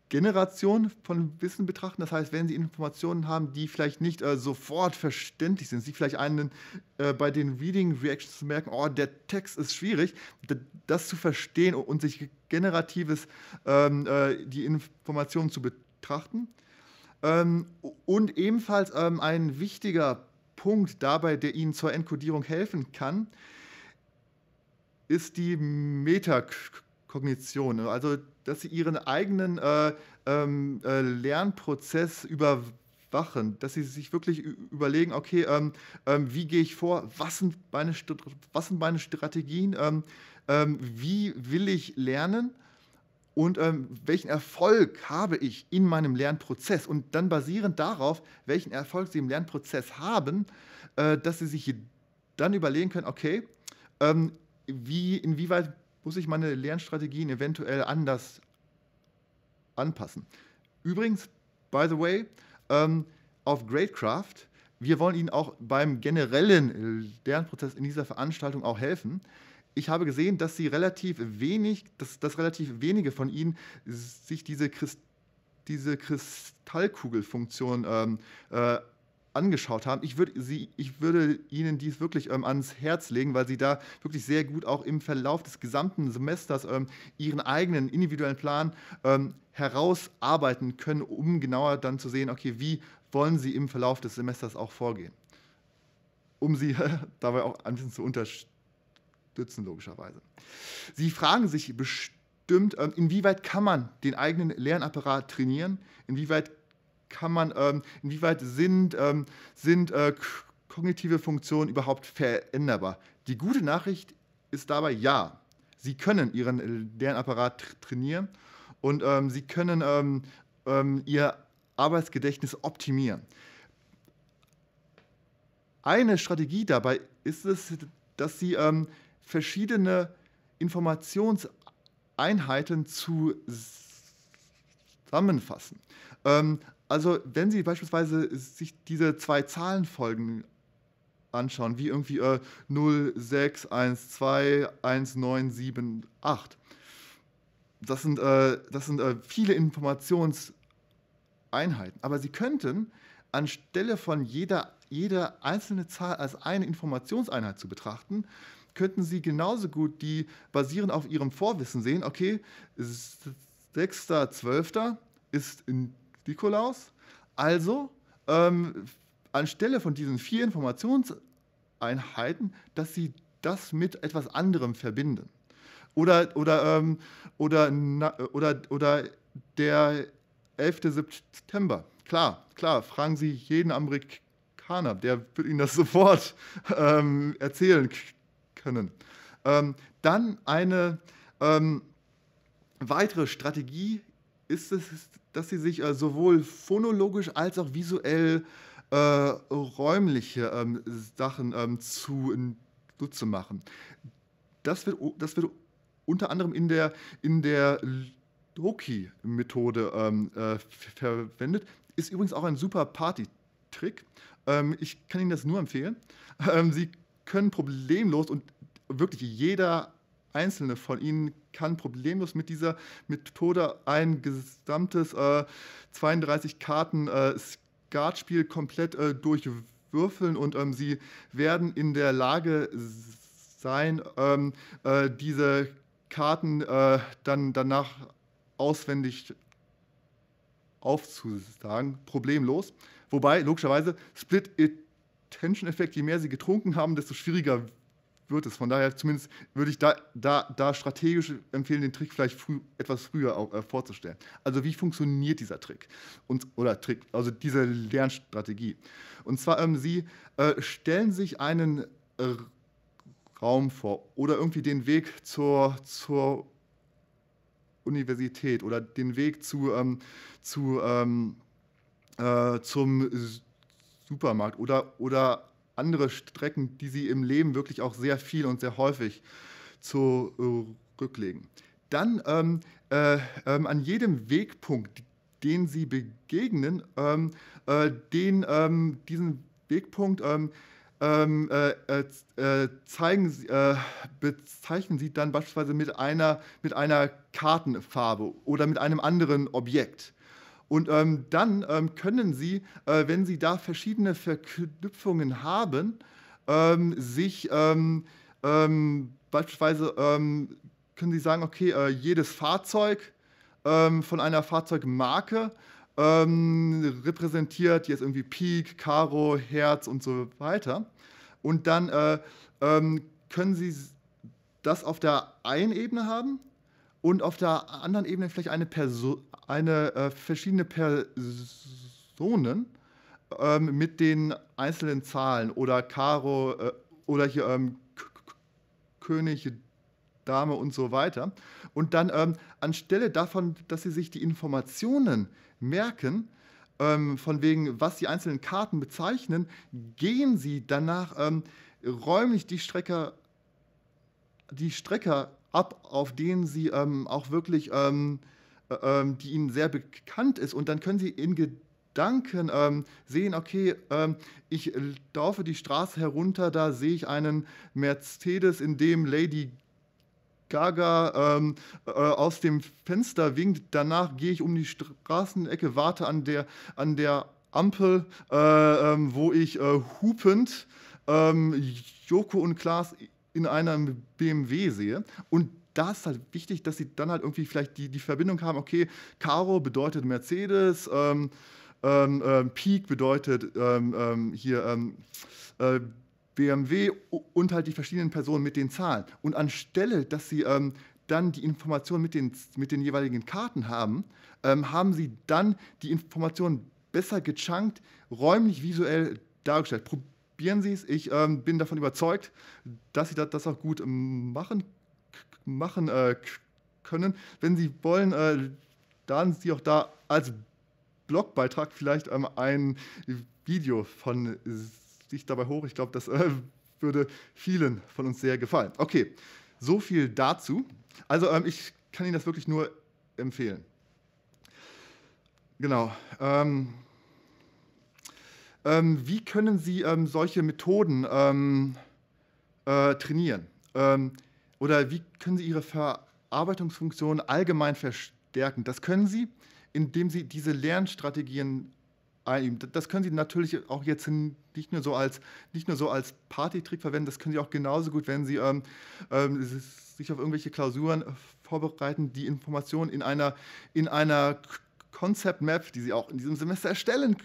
Generation von Wissen betrachten. Das heißt, wenn Sie Informationen haben, die vielleicht nicht äh, sofort verständlich sind, Sie vielleicht einen äh, bei den Reading Reactions merken, oh, der Text ist schwierig, das zu verstehen und sich generatives, ähm, äh, die Informationen zu betrachten. Ähm, und ebenfalls ähm, ein wichtiger Punkt dabei, der Ihnen zur Enkodierung helfen kann, ist die Metakognition. Also dass sie ihren eigenen äh, ähm, äh, Lernprozess überwachen, dass sie sich wirklich überlegen, okay, ähm, ähm, wie gehe ich vor, was sind meine, St was sind meine Strategien, ähm, ähm, wie will ich lernen und ähm, welchen Erfolg habe ich in meinem Lernprozess und dann basierend darauf, welchen Erfolg sie im Lernprozess haben, äh, dass sie sich dann überlegen können, okay, wie, inwieweit muss ich meine Lernstrategien eventuell anders anpassen. Übrigens, by the way, ähm, auf Greatcraft, wir wollen Ihnen auch beim generellen äh, Lernprozess in dieser Veranstaltung auch helfen. Ich habe gesehen, dass Sie relativ wenig, dass, dass relativ wenige von Ihnen sich diese, Christ, diese Kristallkugelfunktion ähm, äh, angeschaut haben. Ich, würd sie, ich würde Ihnen dies wirklich ähm, ans Herz legen, weil Sie da wirklich sehr gut auch im Verlauf des gesamten Semesters ähm, Ihren eigenen individuellen Plan ähm, herausarbeiten können, um genauer dann zu sehen, okay, wie wollen Sie im Verlauf des Semesters auch vorgehen. Um Sie äh, dabei auch ein bisschen zu unterstützen, logischerweise. Sie fragen sich bestimmt, ähm, inwieweit kann man den eigenen Lernapparat trainieren, inwieweit kann man, ähm, inwieweit sind, ähm, sind äh, kognitive Funktionen überhaupt veränderbar? Die gute Nachricht ist dabei ja. Sie können Ihren äh, Lernapparat trainieren und ähm, Sie können ähm, ähm, Ihr Arbeitsgedächtnis optimieren. Eine Strategie dabei ist es, dass Sie ähm, verschiedene Informationseinheiten zusammenfassen. Ähm, also, wenn Sie beispielsweise sich diese zwei Zahlenfolgen anschauen, wie irgendwie äh, 06121978, das sind, äh, das sind äh, viele Informationseinheiten. Aber Sie könnten anstelle von jeder, jeder einzelne Zahl als eine Informationseinheit zu betrachten, könnten Sie genauso gut die basierend auf Ihrem Vorwissen sehen, okay, 6.12. ist in Nikolaus. Also, ähm, anstelle von diesen vier Informationseinheiten, dass sie das mit etwas anderem verbinden. Oder, oder, ähm, oder, na, oder, oder der 11. September. Klar, klar, fragen Sie jeden Amerikaner, der wird Ihnen das sofort ähm, erzählen können. Ähm, dann eine ähm, weitere Strategie ist es, dass sie sich äh, sowohl phonologisch als auch visuell äh, räumliche ähm, Sachen ähm, zu Nutze machen. Das wird, das wird unter anderem in der, in der Loki-Methode ähm, äh, verwendet. Ist übrigens auch ein super Party-Trick. Ähm, ich kann Ihnen das nur empfehlen. Ähm, Sie können problemlos und wirklich jeder einzelne von ihnen kann problemlos mit dieser Methode ein gesamtes äh, 32 Karten äh, Skatspiel komplett äh, durchwürfeln und ähm, sie werden in der Lage sein, ähm, äh, diese Karten äh, dann danach auswendig aufzusagen, problemlos. Wobei, logischerweise, Split Attention Effekt, je mehr sie getrunken haben, desto schwieriger wird wird es. Von daher zumindest würde ich da, da, da strategisch empfehlen, den Trick vielleicht früh, etwas früher auch, äh, vorzustellen. Also wie funktioniert dieser Trick? Und, oder Trick, also diese Lernstrategie. Und zwar, ähm, Sie äh, stellen sich einen äh, Raum vor oder irgendwie den Weg zur, zur Universität oder den Weg zu, ähm, zu, ähm, äh, zum Supermarkt oder, oder andere Strecken, die sie im Leben wirklich auch sehr viel und sehr häufig zurücklegen. Dann ähm, äh, ähm, an jedem Wegpunkt, den sie begegnen, ähm, äh, den, ähm, diesen Wegpunkt ähm, ähm, äh, äh, äh, zeigen, äh, bezeichnen sie dann beispielsweise mit einer, mit einer Kartenfarbe oder mit einem anderen Objekt. Und ähm, dann ähm, können Sie, äh, wenn Sie da verschiedene Verknüpfungen haben, ähm, sich ähm, ähm, beispielsweise ähm, können Sie sagen, okay, äh, jedes Fahrzeug von einer Fahrzeugmarke repräsentiert jetzt irgendwie Peak, Karo, Herz und so weiter. Und dann äh, können Sie das auf der einen Ebene haben und auf der anderen Ebene vielleicht eine Person eine äh, verschiedene Personen ähm, mit den einzelnen Zahlen oder Karo äh, oder hier ähm, König, Dame und so weiter. Und dann ähm, anstelle davon, dass sie sich die Informationen merken, ähm, von wegen, was die einzelnen Karten bezeichnen, gehen sie danach ähm, räumlich die Strecke, die Strecke ab, auf denen sie ähm, auch wirklich ähm, die ihnen sehr bekannt ist. Und dann können sie in Gedanken ähm, sehen, okay, ähm, ich laufe die Straße herunter, da sehe ich einen Mercedes, in dem Lady Gaga ähm, äh, aus dem Fenster winkt. Danach gehe ich um die Straßenecke, warte an der, an der Ampel, äh, ähm, wo ich äh, hupend ähm, Joko und Klaas in einem BMW sehe. Und da ist halt wichtig, dass sie dann halt irgendwie vielleicht die, die Verbindung haben, okay, Caro bedeutet Mercedes, ähm, ähm, ähm Peak bedeutet ähm, ähm hier ähm, äh, BMW und halt die verschiedenen Personen mit den Zahlen. Und anstelle, dass sie dann die Informationen mit den, mit den jeweiligen Karten haben, haben sie dann die Informationen besser gechunkt, räumlich, visuell dargestellt. Probieren Sie es. Ich bin davon überzeugt, dass Sie das, das auch gut machen können machen äh, können. Wenn Sie wollen, äh, laden Sie auch da als Blogbeitrag vielleicht ähm, ein Video von sich dabei hoch. Ich glaube, das äh, würde vielen von uns sehr gefallen. Okay, so viel dazu. Also ähm, ich kann Ihnen das wirklich nur empfehlen. Genau. Ähm, ähm wie können Sie ähm, solche Methoden ähm, äh, trainieren? Oder wie können Sie Ihre Verarbeitungsfunktion allgemein verstärken? Das können Sie, indem Sie diese Lernstrategien einüben. Das können Sie natürlich auch jetzt nicht nur so als, nicht nur so als Partytrick verwenden, das können Sie auch genauso gut, wenn Sie ähm, ähm, sich auf irgendwelche Klausuren äh, vorbereiten, die Informationen in einer, in einer Concept Map, die Sie auch in diesem Semester erstellen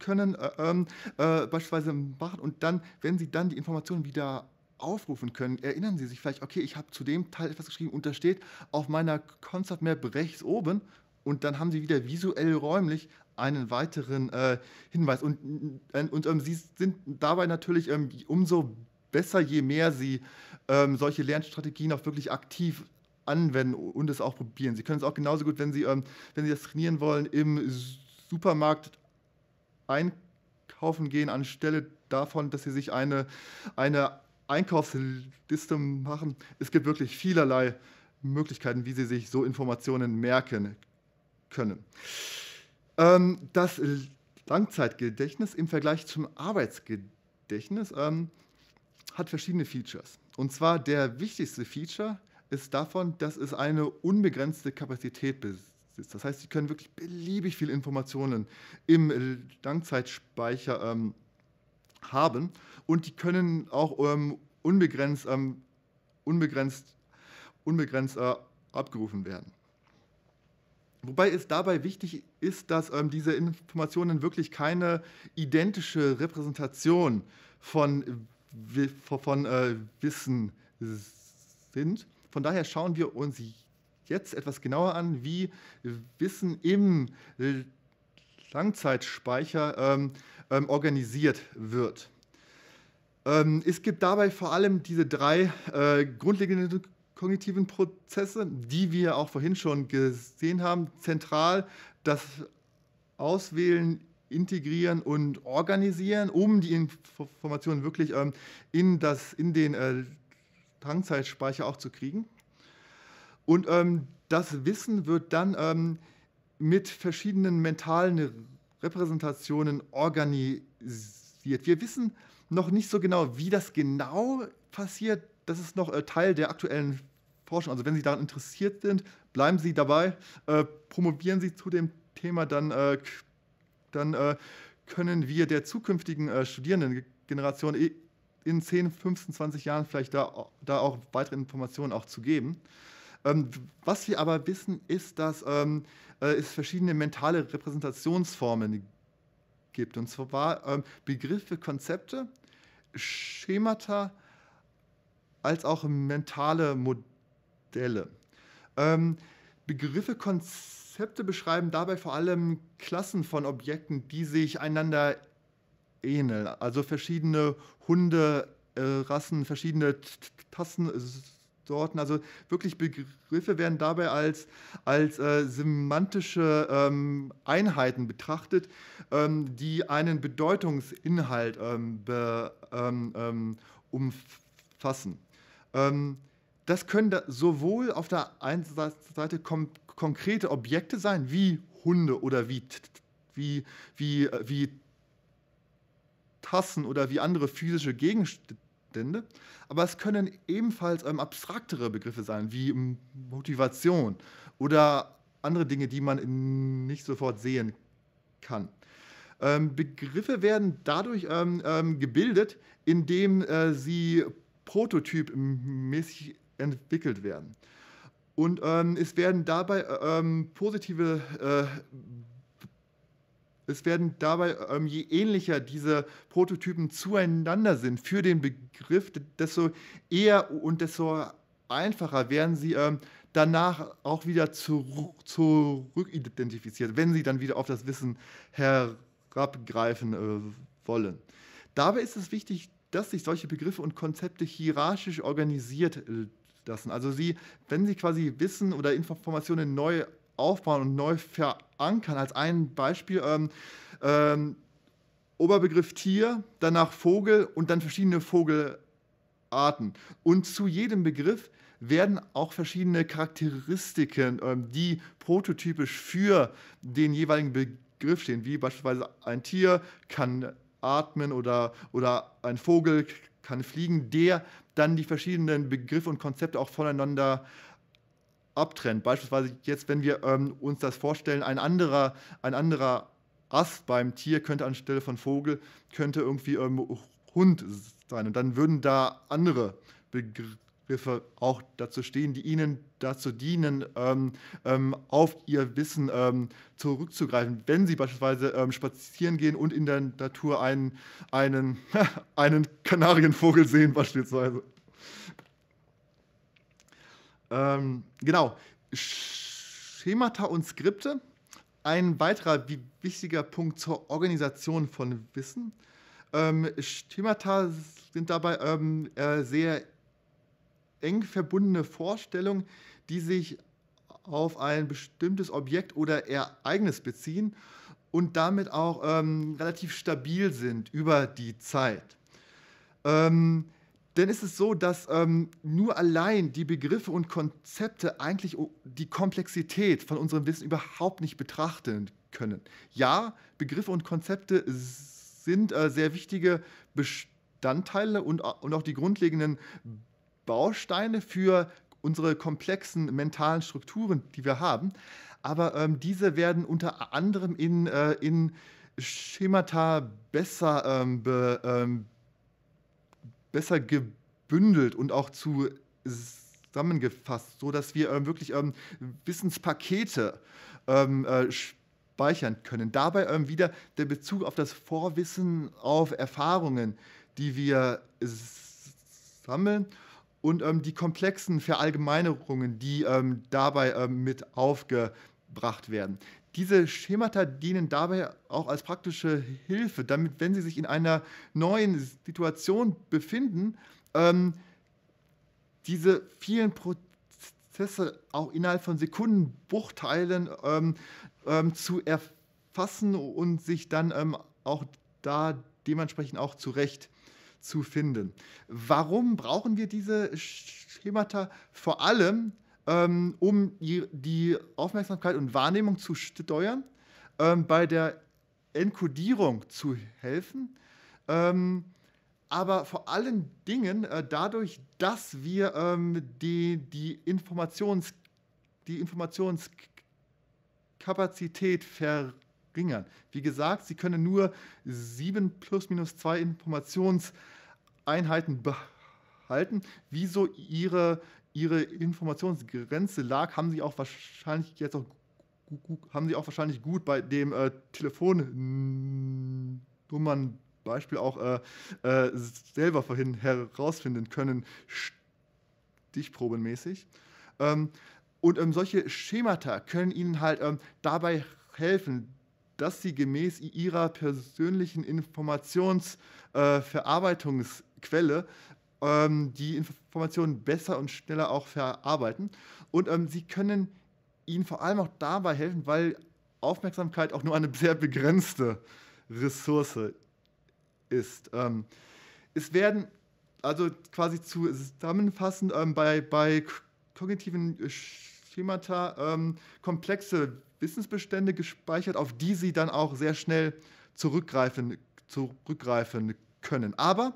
können, äh, ähm, äh, beispielsweise machen und dann, wenn Sie dann die Informationen wieder aufrufen können. Erinnern Sie sich vielleicht, okay, ich habe zu dem Teil etwas geschrieben und da steht auf meiner Concert Map rechts oben und dann haben Sie wieder visuell räumlich einen weiteren äh, Hinweis. Und, äh, und ähm, Sie sind dabei natürlich ähm, umso besser, je mehr Sie ähm, solche Lernstrategien auch wirklich aktiv anwenden und es auch probieren. Sie können es auch genauso gut, wenn Sie, ähm, wenn Sie das trainieren wollen, im Supermarkt einkaufen gehen, anstelle davon, dass Sie sich eine, eine Einkaufsliste machen. Es gibt wirklich vielerlei Möglichkeiten, wie Sie sich so Informationen merken können. Ähm, das Langzeitgedächtnis im Vergleich zum Arbeitsgedächtnis ähm, hat verschiedene Features. Und zwar der wichtigste Feature ist davon, dass es eine unbegrenzte Kapazität besitzt. Das heißt, Sie können wirklich beliebig viele Informationen im Langzeitspeicher ähm, haben und die können auch ähm, unbegrenzt, ähm, unbegrenzt, unbegrenzt äh, abgerufen werden. Wobei es dabei wichtig ist, dass ähm, diese Informationen wirklich keine identische Repräsentation von, von äh, Wissen sind. Von daher schauen wir uns jetzt etwas genauer an, wie Wissen im Langzeitspeicher ähm, ähm, organisiert wird. Ähm, es gibt dabei vor allem diese drei äh, grundlegenden kognitiven Prozesse, die wir auch vorhin schon gesehen haben. Zentral das Auswählen, Integrieren und Organisieren, um die Informationen wirklich ähm, in, das, in den äh, Tankzeitspeicher auch zu kriegen. Und ähm, das Wissen wird dann ähm, mit verschiedenen mentalen Repräsentationen organisiert. Wir wissen noch nicht so genau, wie das genau passiert. Das ist noch äh, Teil der aktuellen Forschung. Also wenn Sie daran interessiert sind, bleiben Sie dabei, äh, promovieren Sie zu dem Thema, dann, äh, dann äh, können wir der zukünftigen äh, Studierendengeneration in 10, 15, 20 Jahren vielleicht da, da auch weitere Informationen auch zu geben. Ähm, was wir aber wissen, ist, dass ähm, äh, es verschiedene mentale Repräsentationsformen gibt. Und zwar ähm, Begriffe, Konzepte, Schemata, als auch mentale Modelle. Ähm, Begriffe, Konzepte beschreiben dabei vor allem Klassen von Objekten, die sich einander ähneln. Also verschiedene Hunde, äh, Rassen, verschiedene Tassen, Sorten. Also wirklich Begriffe werden dabei als, als äh, semantische ähm, Einheiten betrachtet, ähm, die einen Bedeutungsinhalt ähm, be, ähm, ähm, umfassen. Ähm, das können da sowohl auf der einen Seite kom- konkrete Objekte sein, wie Hunde oder wie, wie, wie, äh, wie Tassen oder wie andere physische Gegenstände aber es können ebenfalls ähm, abstraktere Begriffe sein, wie Motivation oder andere Dinge, die man nicht sofort sehen kann. Ähm, Begriffe werden dadurch ähm, ähm gebildet, indem äh, sie prototypmäßig entwickelt werden. Und ähm, es werden dabei äh, ähm, positive äh, es werden dabei, ähm, je ähnlicher diese Prototypen zueinander sind für den Begriff, desto eher und desto einfacher werden sie ähm, danach auch wieder zurück, zurückidentifiziert, wenn sie dann wieder auf das Wissen herabgreifen äh, wollen. Dabei ist es wichtig, dass sich solche Begriffe und Konzepte hierarchisch organisiert äh, lassen. Also sie, wenn sie quasi Wissen oder Informationen neu aufbauen und neu verankern. Als ein Beispiel ähm, ähm, Oberbegriff Tier, danach Vogel und dann verschiedene Vogelarten. Und zu jedem Begriff werden auch verschiedene Charakteristiken, ähm, die prototypisch für den jeweiligen Begriff stehen, wie beispielsweise ein Tier kann atmen oder, oder ein Vogel kann fliegen, der dann die verschiedenen Begriffe und Konzepte auch voneinander äh, abtrennt. Beispielsweise jetzt, wenn wir ähm, uns das vorstellen, ein anderer, ein anderer Ast beim Tier könnte anstelle von Vogel, könnte irgendwie ähm, Hund sein. Und dann würden da andere Begriffe auch dazu stehen, die ihnen dazu dienen, ähm, ähm, auf ihr Wissen ähm, zurückzugreifen. Wenn sie beispielsweise ähm, spazieren gehen und in der Natur einen, einen, einen Kanarienvogel sehen beispielsweise. Ähm, genau. Schemata und Skripte. Ein weiterer wichtiger Punkt zur Organisation von Wissen. Ähm, Schemata sind dabei ähm, äh, sehr eng verbundene Vorstellungen, die sich auf ein bestimmtes Objekt oder Ereignis beziehen und damit auch ähm, relativ stabil sind über die Zeit. Ähm, denn es ist so, dass ähm, nur allein die Begriffe und Konzepte eigentlich die Komplexität von unserem Wissen überhaupt nicht betrachten können. Ja, Begriffe und Konzepte sind äh, sehr wichtige Bestandteile und, äh, und auch die grundlegenden Bausteine für unsere komplexen mentalen Strukturen, die wir haben. Aber ähm, diese werden unter anderem in, äh, in Schemata besser ähm, be, ähm, besser gebündelt und auch zu zusammengefasst, sodass wir ähm, wirklich ähm, Wissenspakete ähm, äh, speichern können. Dabei ähm, wieder der Bezug auf das Vorwissen, auf Erfahrungen, die wir sammeln und ähm, die komplexen Verallgemeinerungen, die ähm, dabei ähm, mit aufgebracht werden. Diese Schemata dienen dabei auch als praktische Hilfe, damit, wenn Sie sich in einer neuen Situation befinden, ähm, diese vielen Prozesse auch innerhalb von Sekundenbruchteilen ähm, ähm, zu erfassen und sich dann ähm, auch da dementsprechend auch zurecht zu finden. Warum brauchen wir diese Schemata? Vor allem, ähm, um die Aufmerksamkeit und Wahrnehmung zu steuern, ähm, bei der Enkodierung zu helfen, ähm, aber vor allen Dingen äh, dadurch, dass wir ähm, die, die, Informations, die Informationskapazität verringern. Wie gesagt, Sie können nur sieben plus minus zwei Informationseinheiten behalten, Wieso Ihre ihre Informationsgrenze lag, haben sie auch wahrscheinlich jetzt auch haben sie auch wahrscheinlich gut bei dem äh, Telefonnummern Beispiel auch äh, äh, selber vorhin herausfinden können, stichprobenmäßig. Ähm, und ähm, solche Schemata können Ihnen halt ähm, dabei helfen, dass Sie gemäß Ihrer persönlichen Informationsverarbeitungsquelle äh, ähm, die Informationen besser und schneller auch verarbeiten. Und ähm, sie können ihnen vor allem auch dabei helfen, weil Aufmerksamkeit auch nur eine sehr begrenzte Ressource ist. Ähm, es werden also quasi zusammenfassend ähm, bei, bei kognitiven Schemata ähm, komplexe Wissensbestände gespeichert, auf die sie dann auch sehr schnell zurückgreifen, zurückgreifen können. Aber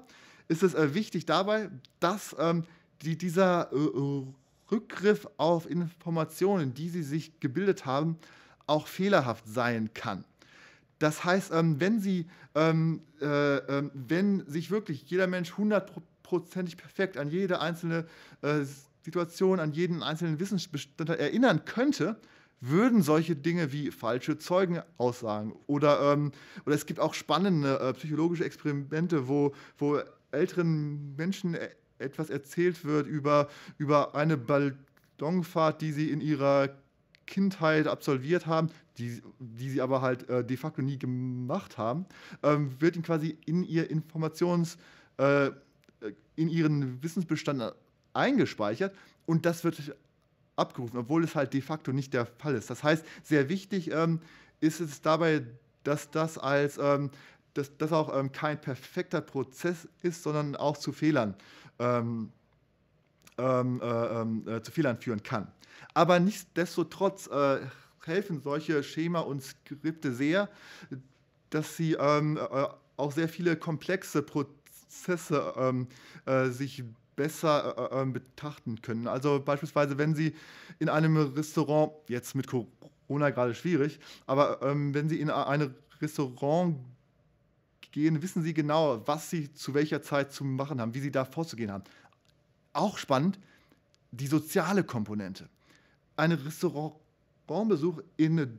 ist es äh, wichtig dabei, dass ähm, die, dieser äh, äh, Rückgriff auf Informationen, die sie sich gebildet haben, auch fehlerhaft sein kann. Das heißt, ähm, wenn, sie, ähm, äh, ähm, wenn sich wirklich jeder Mensch hundertprozentig perfekt an jede einzelne äh, Situation, an jeden einzelnen Wissensbestand erinnern könnte, würden solche Dinge wie falsche Zeugenaussagen oder, ähm, oder es gibt auch spannende äh, psychologische Experimente, wo, wo älteren Menschen e-, etwas erzählt wird über, über eine Ballonfahrt, die sie in ihrer Kindheit absolviert haben, die, die sie aber halt äh, de facto nie gemacht haben, ähm, wird ihnen quasi in ihr Informations, äh, äh in ihren Wissensbestand eingespeichert und das wird abgerufen, obwohl es halt de facto nicht der Fall ist. Das heißt, sehr wichtig ähm, ist es dabei, dass das als ähm, dass das auch ähm, kein perfekter Prozess ist, sondern auch zu Fehlern, ähm, ähm, äh, ähm, äh, zu Fehlern führen kann. Aber nichtsdestotrotz äh, helfen solche Schema und Skripte sehr, dass sie ähm, äh, auch sehr viele komplexe Prozesse äh, sich besser äh, äh, betrachten können. Also beispielsweise, wenn Sie in einem Restaurant, jetzt mit Corona gerade schwierig, aber ähm, wenn Sie in einem Restaurant gehen, wissen sie genau, was sie zu welcher Zeit zu machen haben, wie sie da vorzugehen haben. Auch spannend, die soziale Komponente. Ein Restaurantbesuch in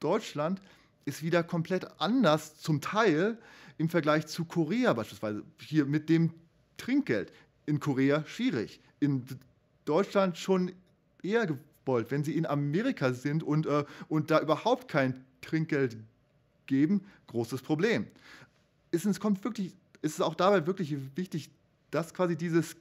Deutschland ist wieder komplett anders, zum Teil im Vergleich zu Korea beispielsweise. Hier mit dem Trinkgeld. In Korea schwierig. In Deutschland schon eher gewollt. Wenn Sie in Amerika sind und, äh, und da überhaupt kein Trinkgeld gibt, geben, großes Problem. Es, kommt wirklich, es ist auch dabei wirklich wichtig, dass quasi dieses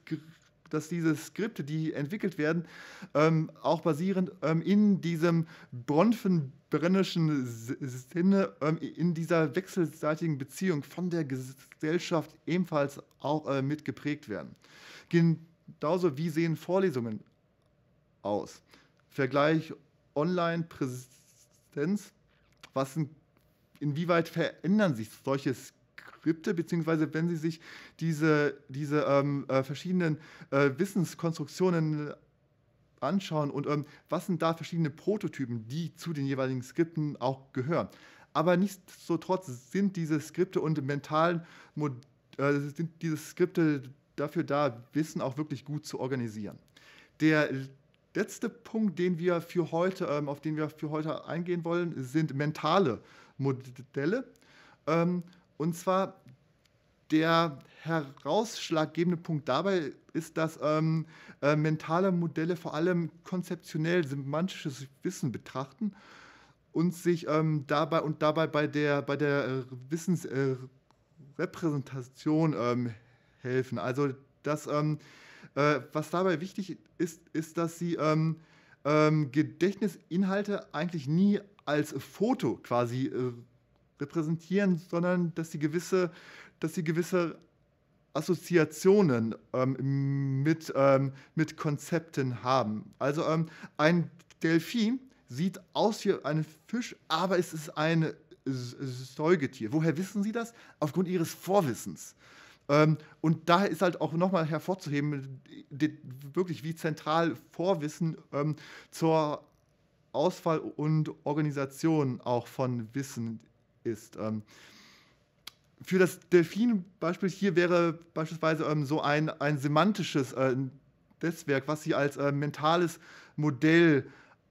dass diese Skripte, die entwickelt werden, ähm, auch basierend ähm, in diesem bronfenbrennischen Sinne, ähm, in dieser wechselseitigen Beziehung von der Gesellschaft ebenfalls auch äh, mit werden. Genauso wie sehen Vorlesungen aus. Vergleich Online-Präsenz, was ein inwieweit verändern sich solche Skripte, beziehungsweise wenn Sie sich diese, diese ähm, äh, verschiedenen äh, Wissenskonstruktionen anschauen und ähm, was sind da verschiedene Prototypen, die zu den jeweiligen Skripten auch gehören. Aber nichtsdestotrotz sind diese Skripte und mentalen Mod äh, sind diese Skripte dafür da, Wissen auch wirklich gut zu organisieren. Der letzte Punkt, den wir für heute, ähm, auf den wir für heute eingehen wollen, sind mentale äh, Modelle. Ähm, und zwar der herausschlaggebende Punkt dabei ist, dass ähm, äh, mentale Modelle vor allem konzeptionell semantisches Wissen betrachten und sich ähm, dabei und dabei bei der, bei der äh, Wissensrepräsentation äh, ähm, helfen. Also das, ähm, äh, was dabei wichtig ist, ist, dass sie ähm, ähm, Gedächtnisinhalte eigentlich nie als Foto quasi äh, repräsentieren, sondern dass sie gewisse, dass sie gewisse Assoziationen ähm, mit, ähm, mit Konzepten haben. Also ähm, ein Delfin sieht aus wie ein Fisch, aber es ist ein Säugetier. Woher wissen Sie das? Aufgrund Ihres Vorwissens. Ähm, und daher ist halt auch nochmal hervorzuheben, wirklich wie zentral Vorwissen ähm, zur Ausfall und Organisation auch von Wissen ist. Ähm, für das Delfin-Beispiel hier wäre beispielsweise ähm, so ein, ein semantisches äh, Netzwerk, was Sie als äh, mentales Modell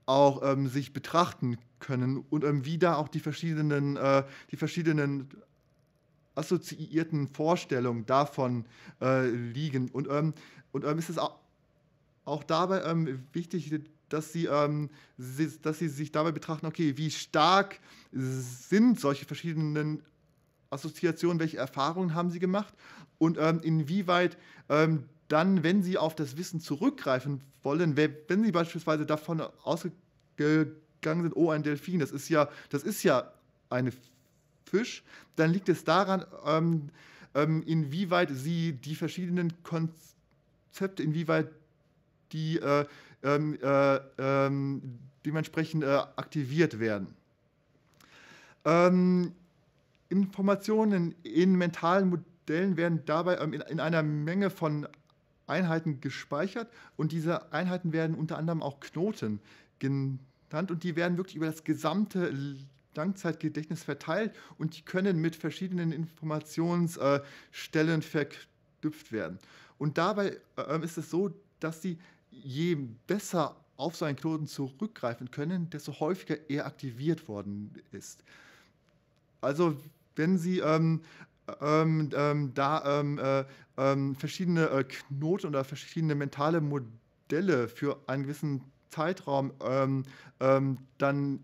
auch ähm, sich betrachten können und ähm, wie da auch die verschiedenen, äh, die verschiedenen assoziierten Vorstellungen davon äh, liegen. Und, ähm, und ähm, ist es auch, auch dabei ähm, wichtig, dass sie, ähm, sie, dass sie sich dabei betrachten, okay, wie stark sind solche verschiedenen Assoziationen, welche Erfahrungen haben sie gemacht und ähm, inwieweit ähm, dann, wenn sie auf das Wissen zurückgreifen wollen, wenn sie beispielsweise davon ausgegangen sind, oh, ein Delfin, das ist ja, das ist ja eine Fisch, dann liegt es daran, ähm, ähm, inwieweit sie die verschiedenen Konzepte, inwieweit die äh, ähm, äh, ähm, dementsprechend äh, aktiviert werden. Ähm, Informationen in mentalen Modellen werden dabei ähm, in, in, einer Menge von Einheiten gespeichert und diese Einheiten werden unter anderem auch Knoten genannt und die werden wirklich über das gesamte Langzeitgedächtnis verteilt und die können mit verschiedenen Informationsstellen äh, verknüpft werden. Und dabei äh, ähm, ist es so, dass sie je besser auf seinen Knoten zurückgreifen können, desto häufiger er aktiviert worden ist. Also wenn Sie ähm, ähm, ähm, da ähm, äh, ähm, verschiedene äh, Knoten oder verschiedene mentale Modelle für einen gewissen Zeitraum ähm, dann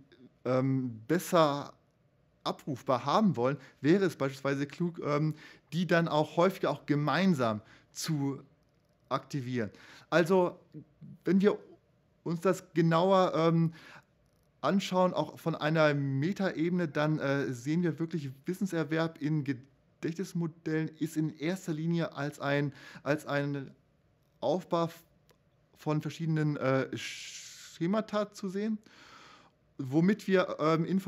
besser abrufbar haben wollen, wäre es beispielsweise klug, die dann auch häufiger auch gemeinsam zu aktivieren. Also, wenn wir uns das genauer ähm, anschauen, auch von einer Metaebene, dann äh, sehen wir wirklich Wissenserwerb in Gedächtnismodellen ist in erster Linie als ein, als ein Aufbau von verschiedenen äh, Schemata zu sehen, womit wir, ähm,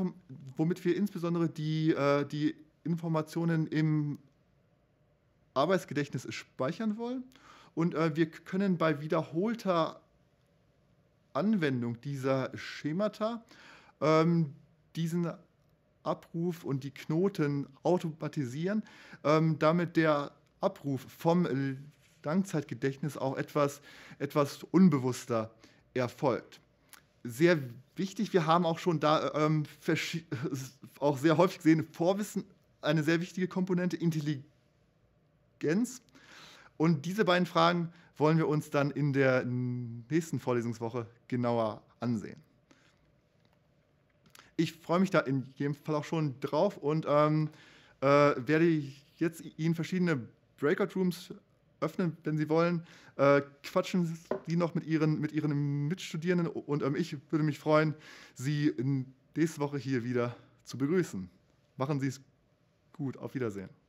womit wir insbesondere die, äh, die Informationen im Arbeitsgedächtnis speichern wollen und äh, wir können bei wiederholter Anwendung dieser Schemata ähm, diesen Abruf und die Knoten automatisieren, ähm, damit der Abruf vom Langzeitgedächtnis auch etwas, etwas unbewusster erfolgt. Sehr wichtig, wir haben auch schon da ähm, auch sehr häufig gesehen, Vorwissen eine sehr wichtige Komponente, Intelligenz und diese beiden Fragen wollen wir uns dann in der nächsten Vorlesungswoche genauer ansehen. Ich freue mich da in jedem Fall auch schon drauf und ähm, äh, werde jetzt Ihnen verschiedene Breakout Rooms öffnen, wenn Sie wollen. Äh, quatschen Sie noch mit Ihren, mit Ihren Mitstudierenden und ähm, ich würde mich freuen, Sie nächste Woche hier wieder zu begrüßen. Machen Sie es gut. Auf Wiedersehen.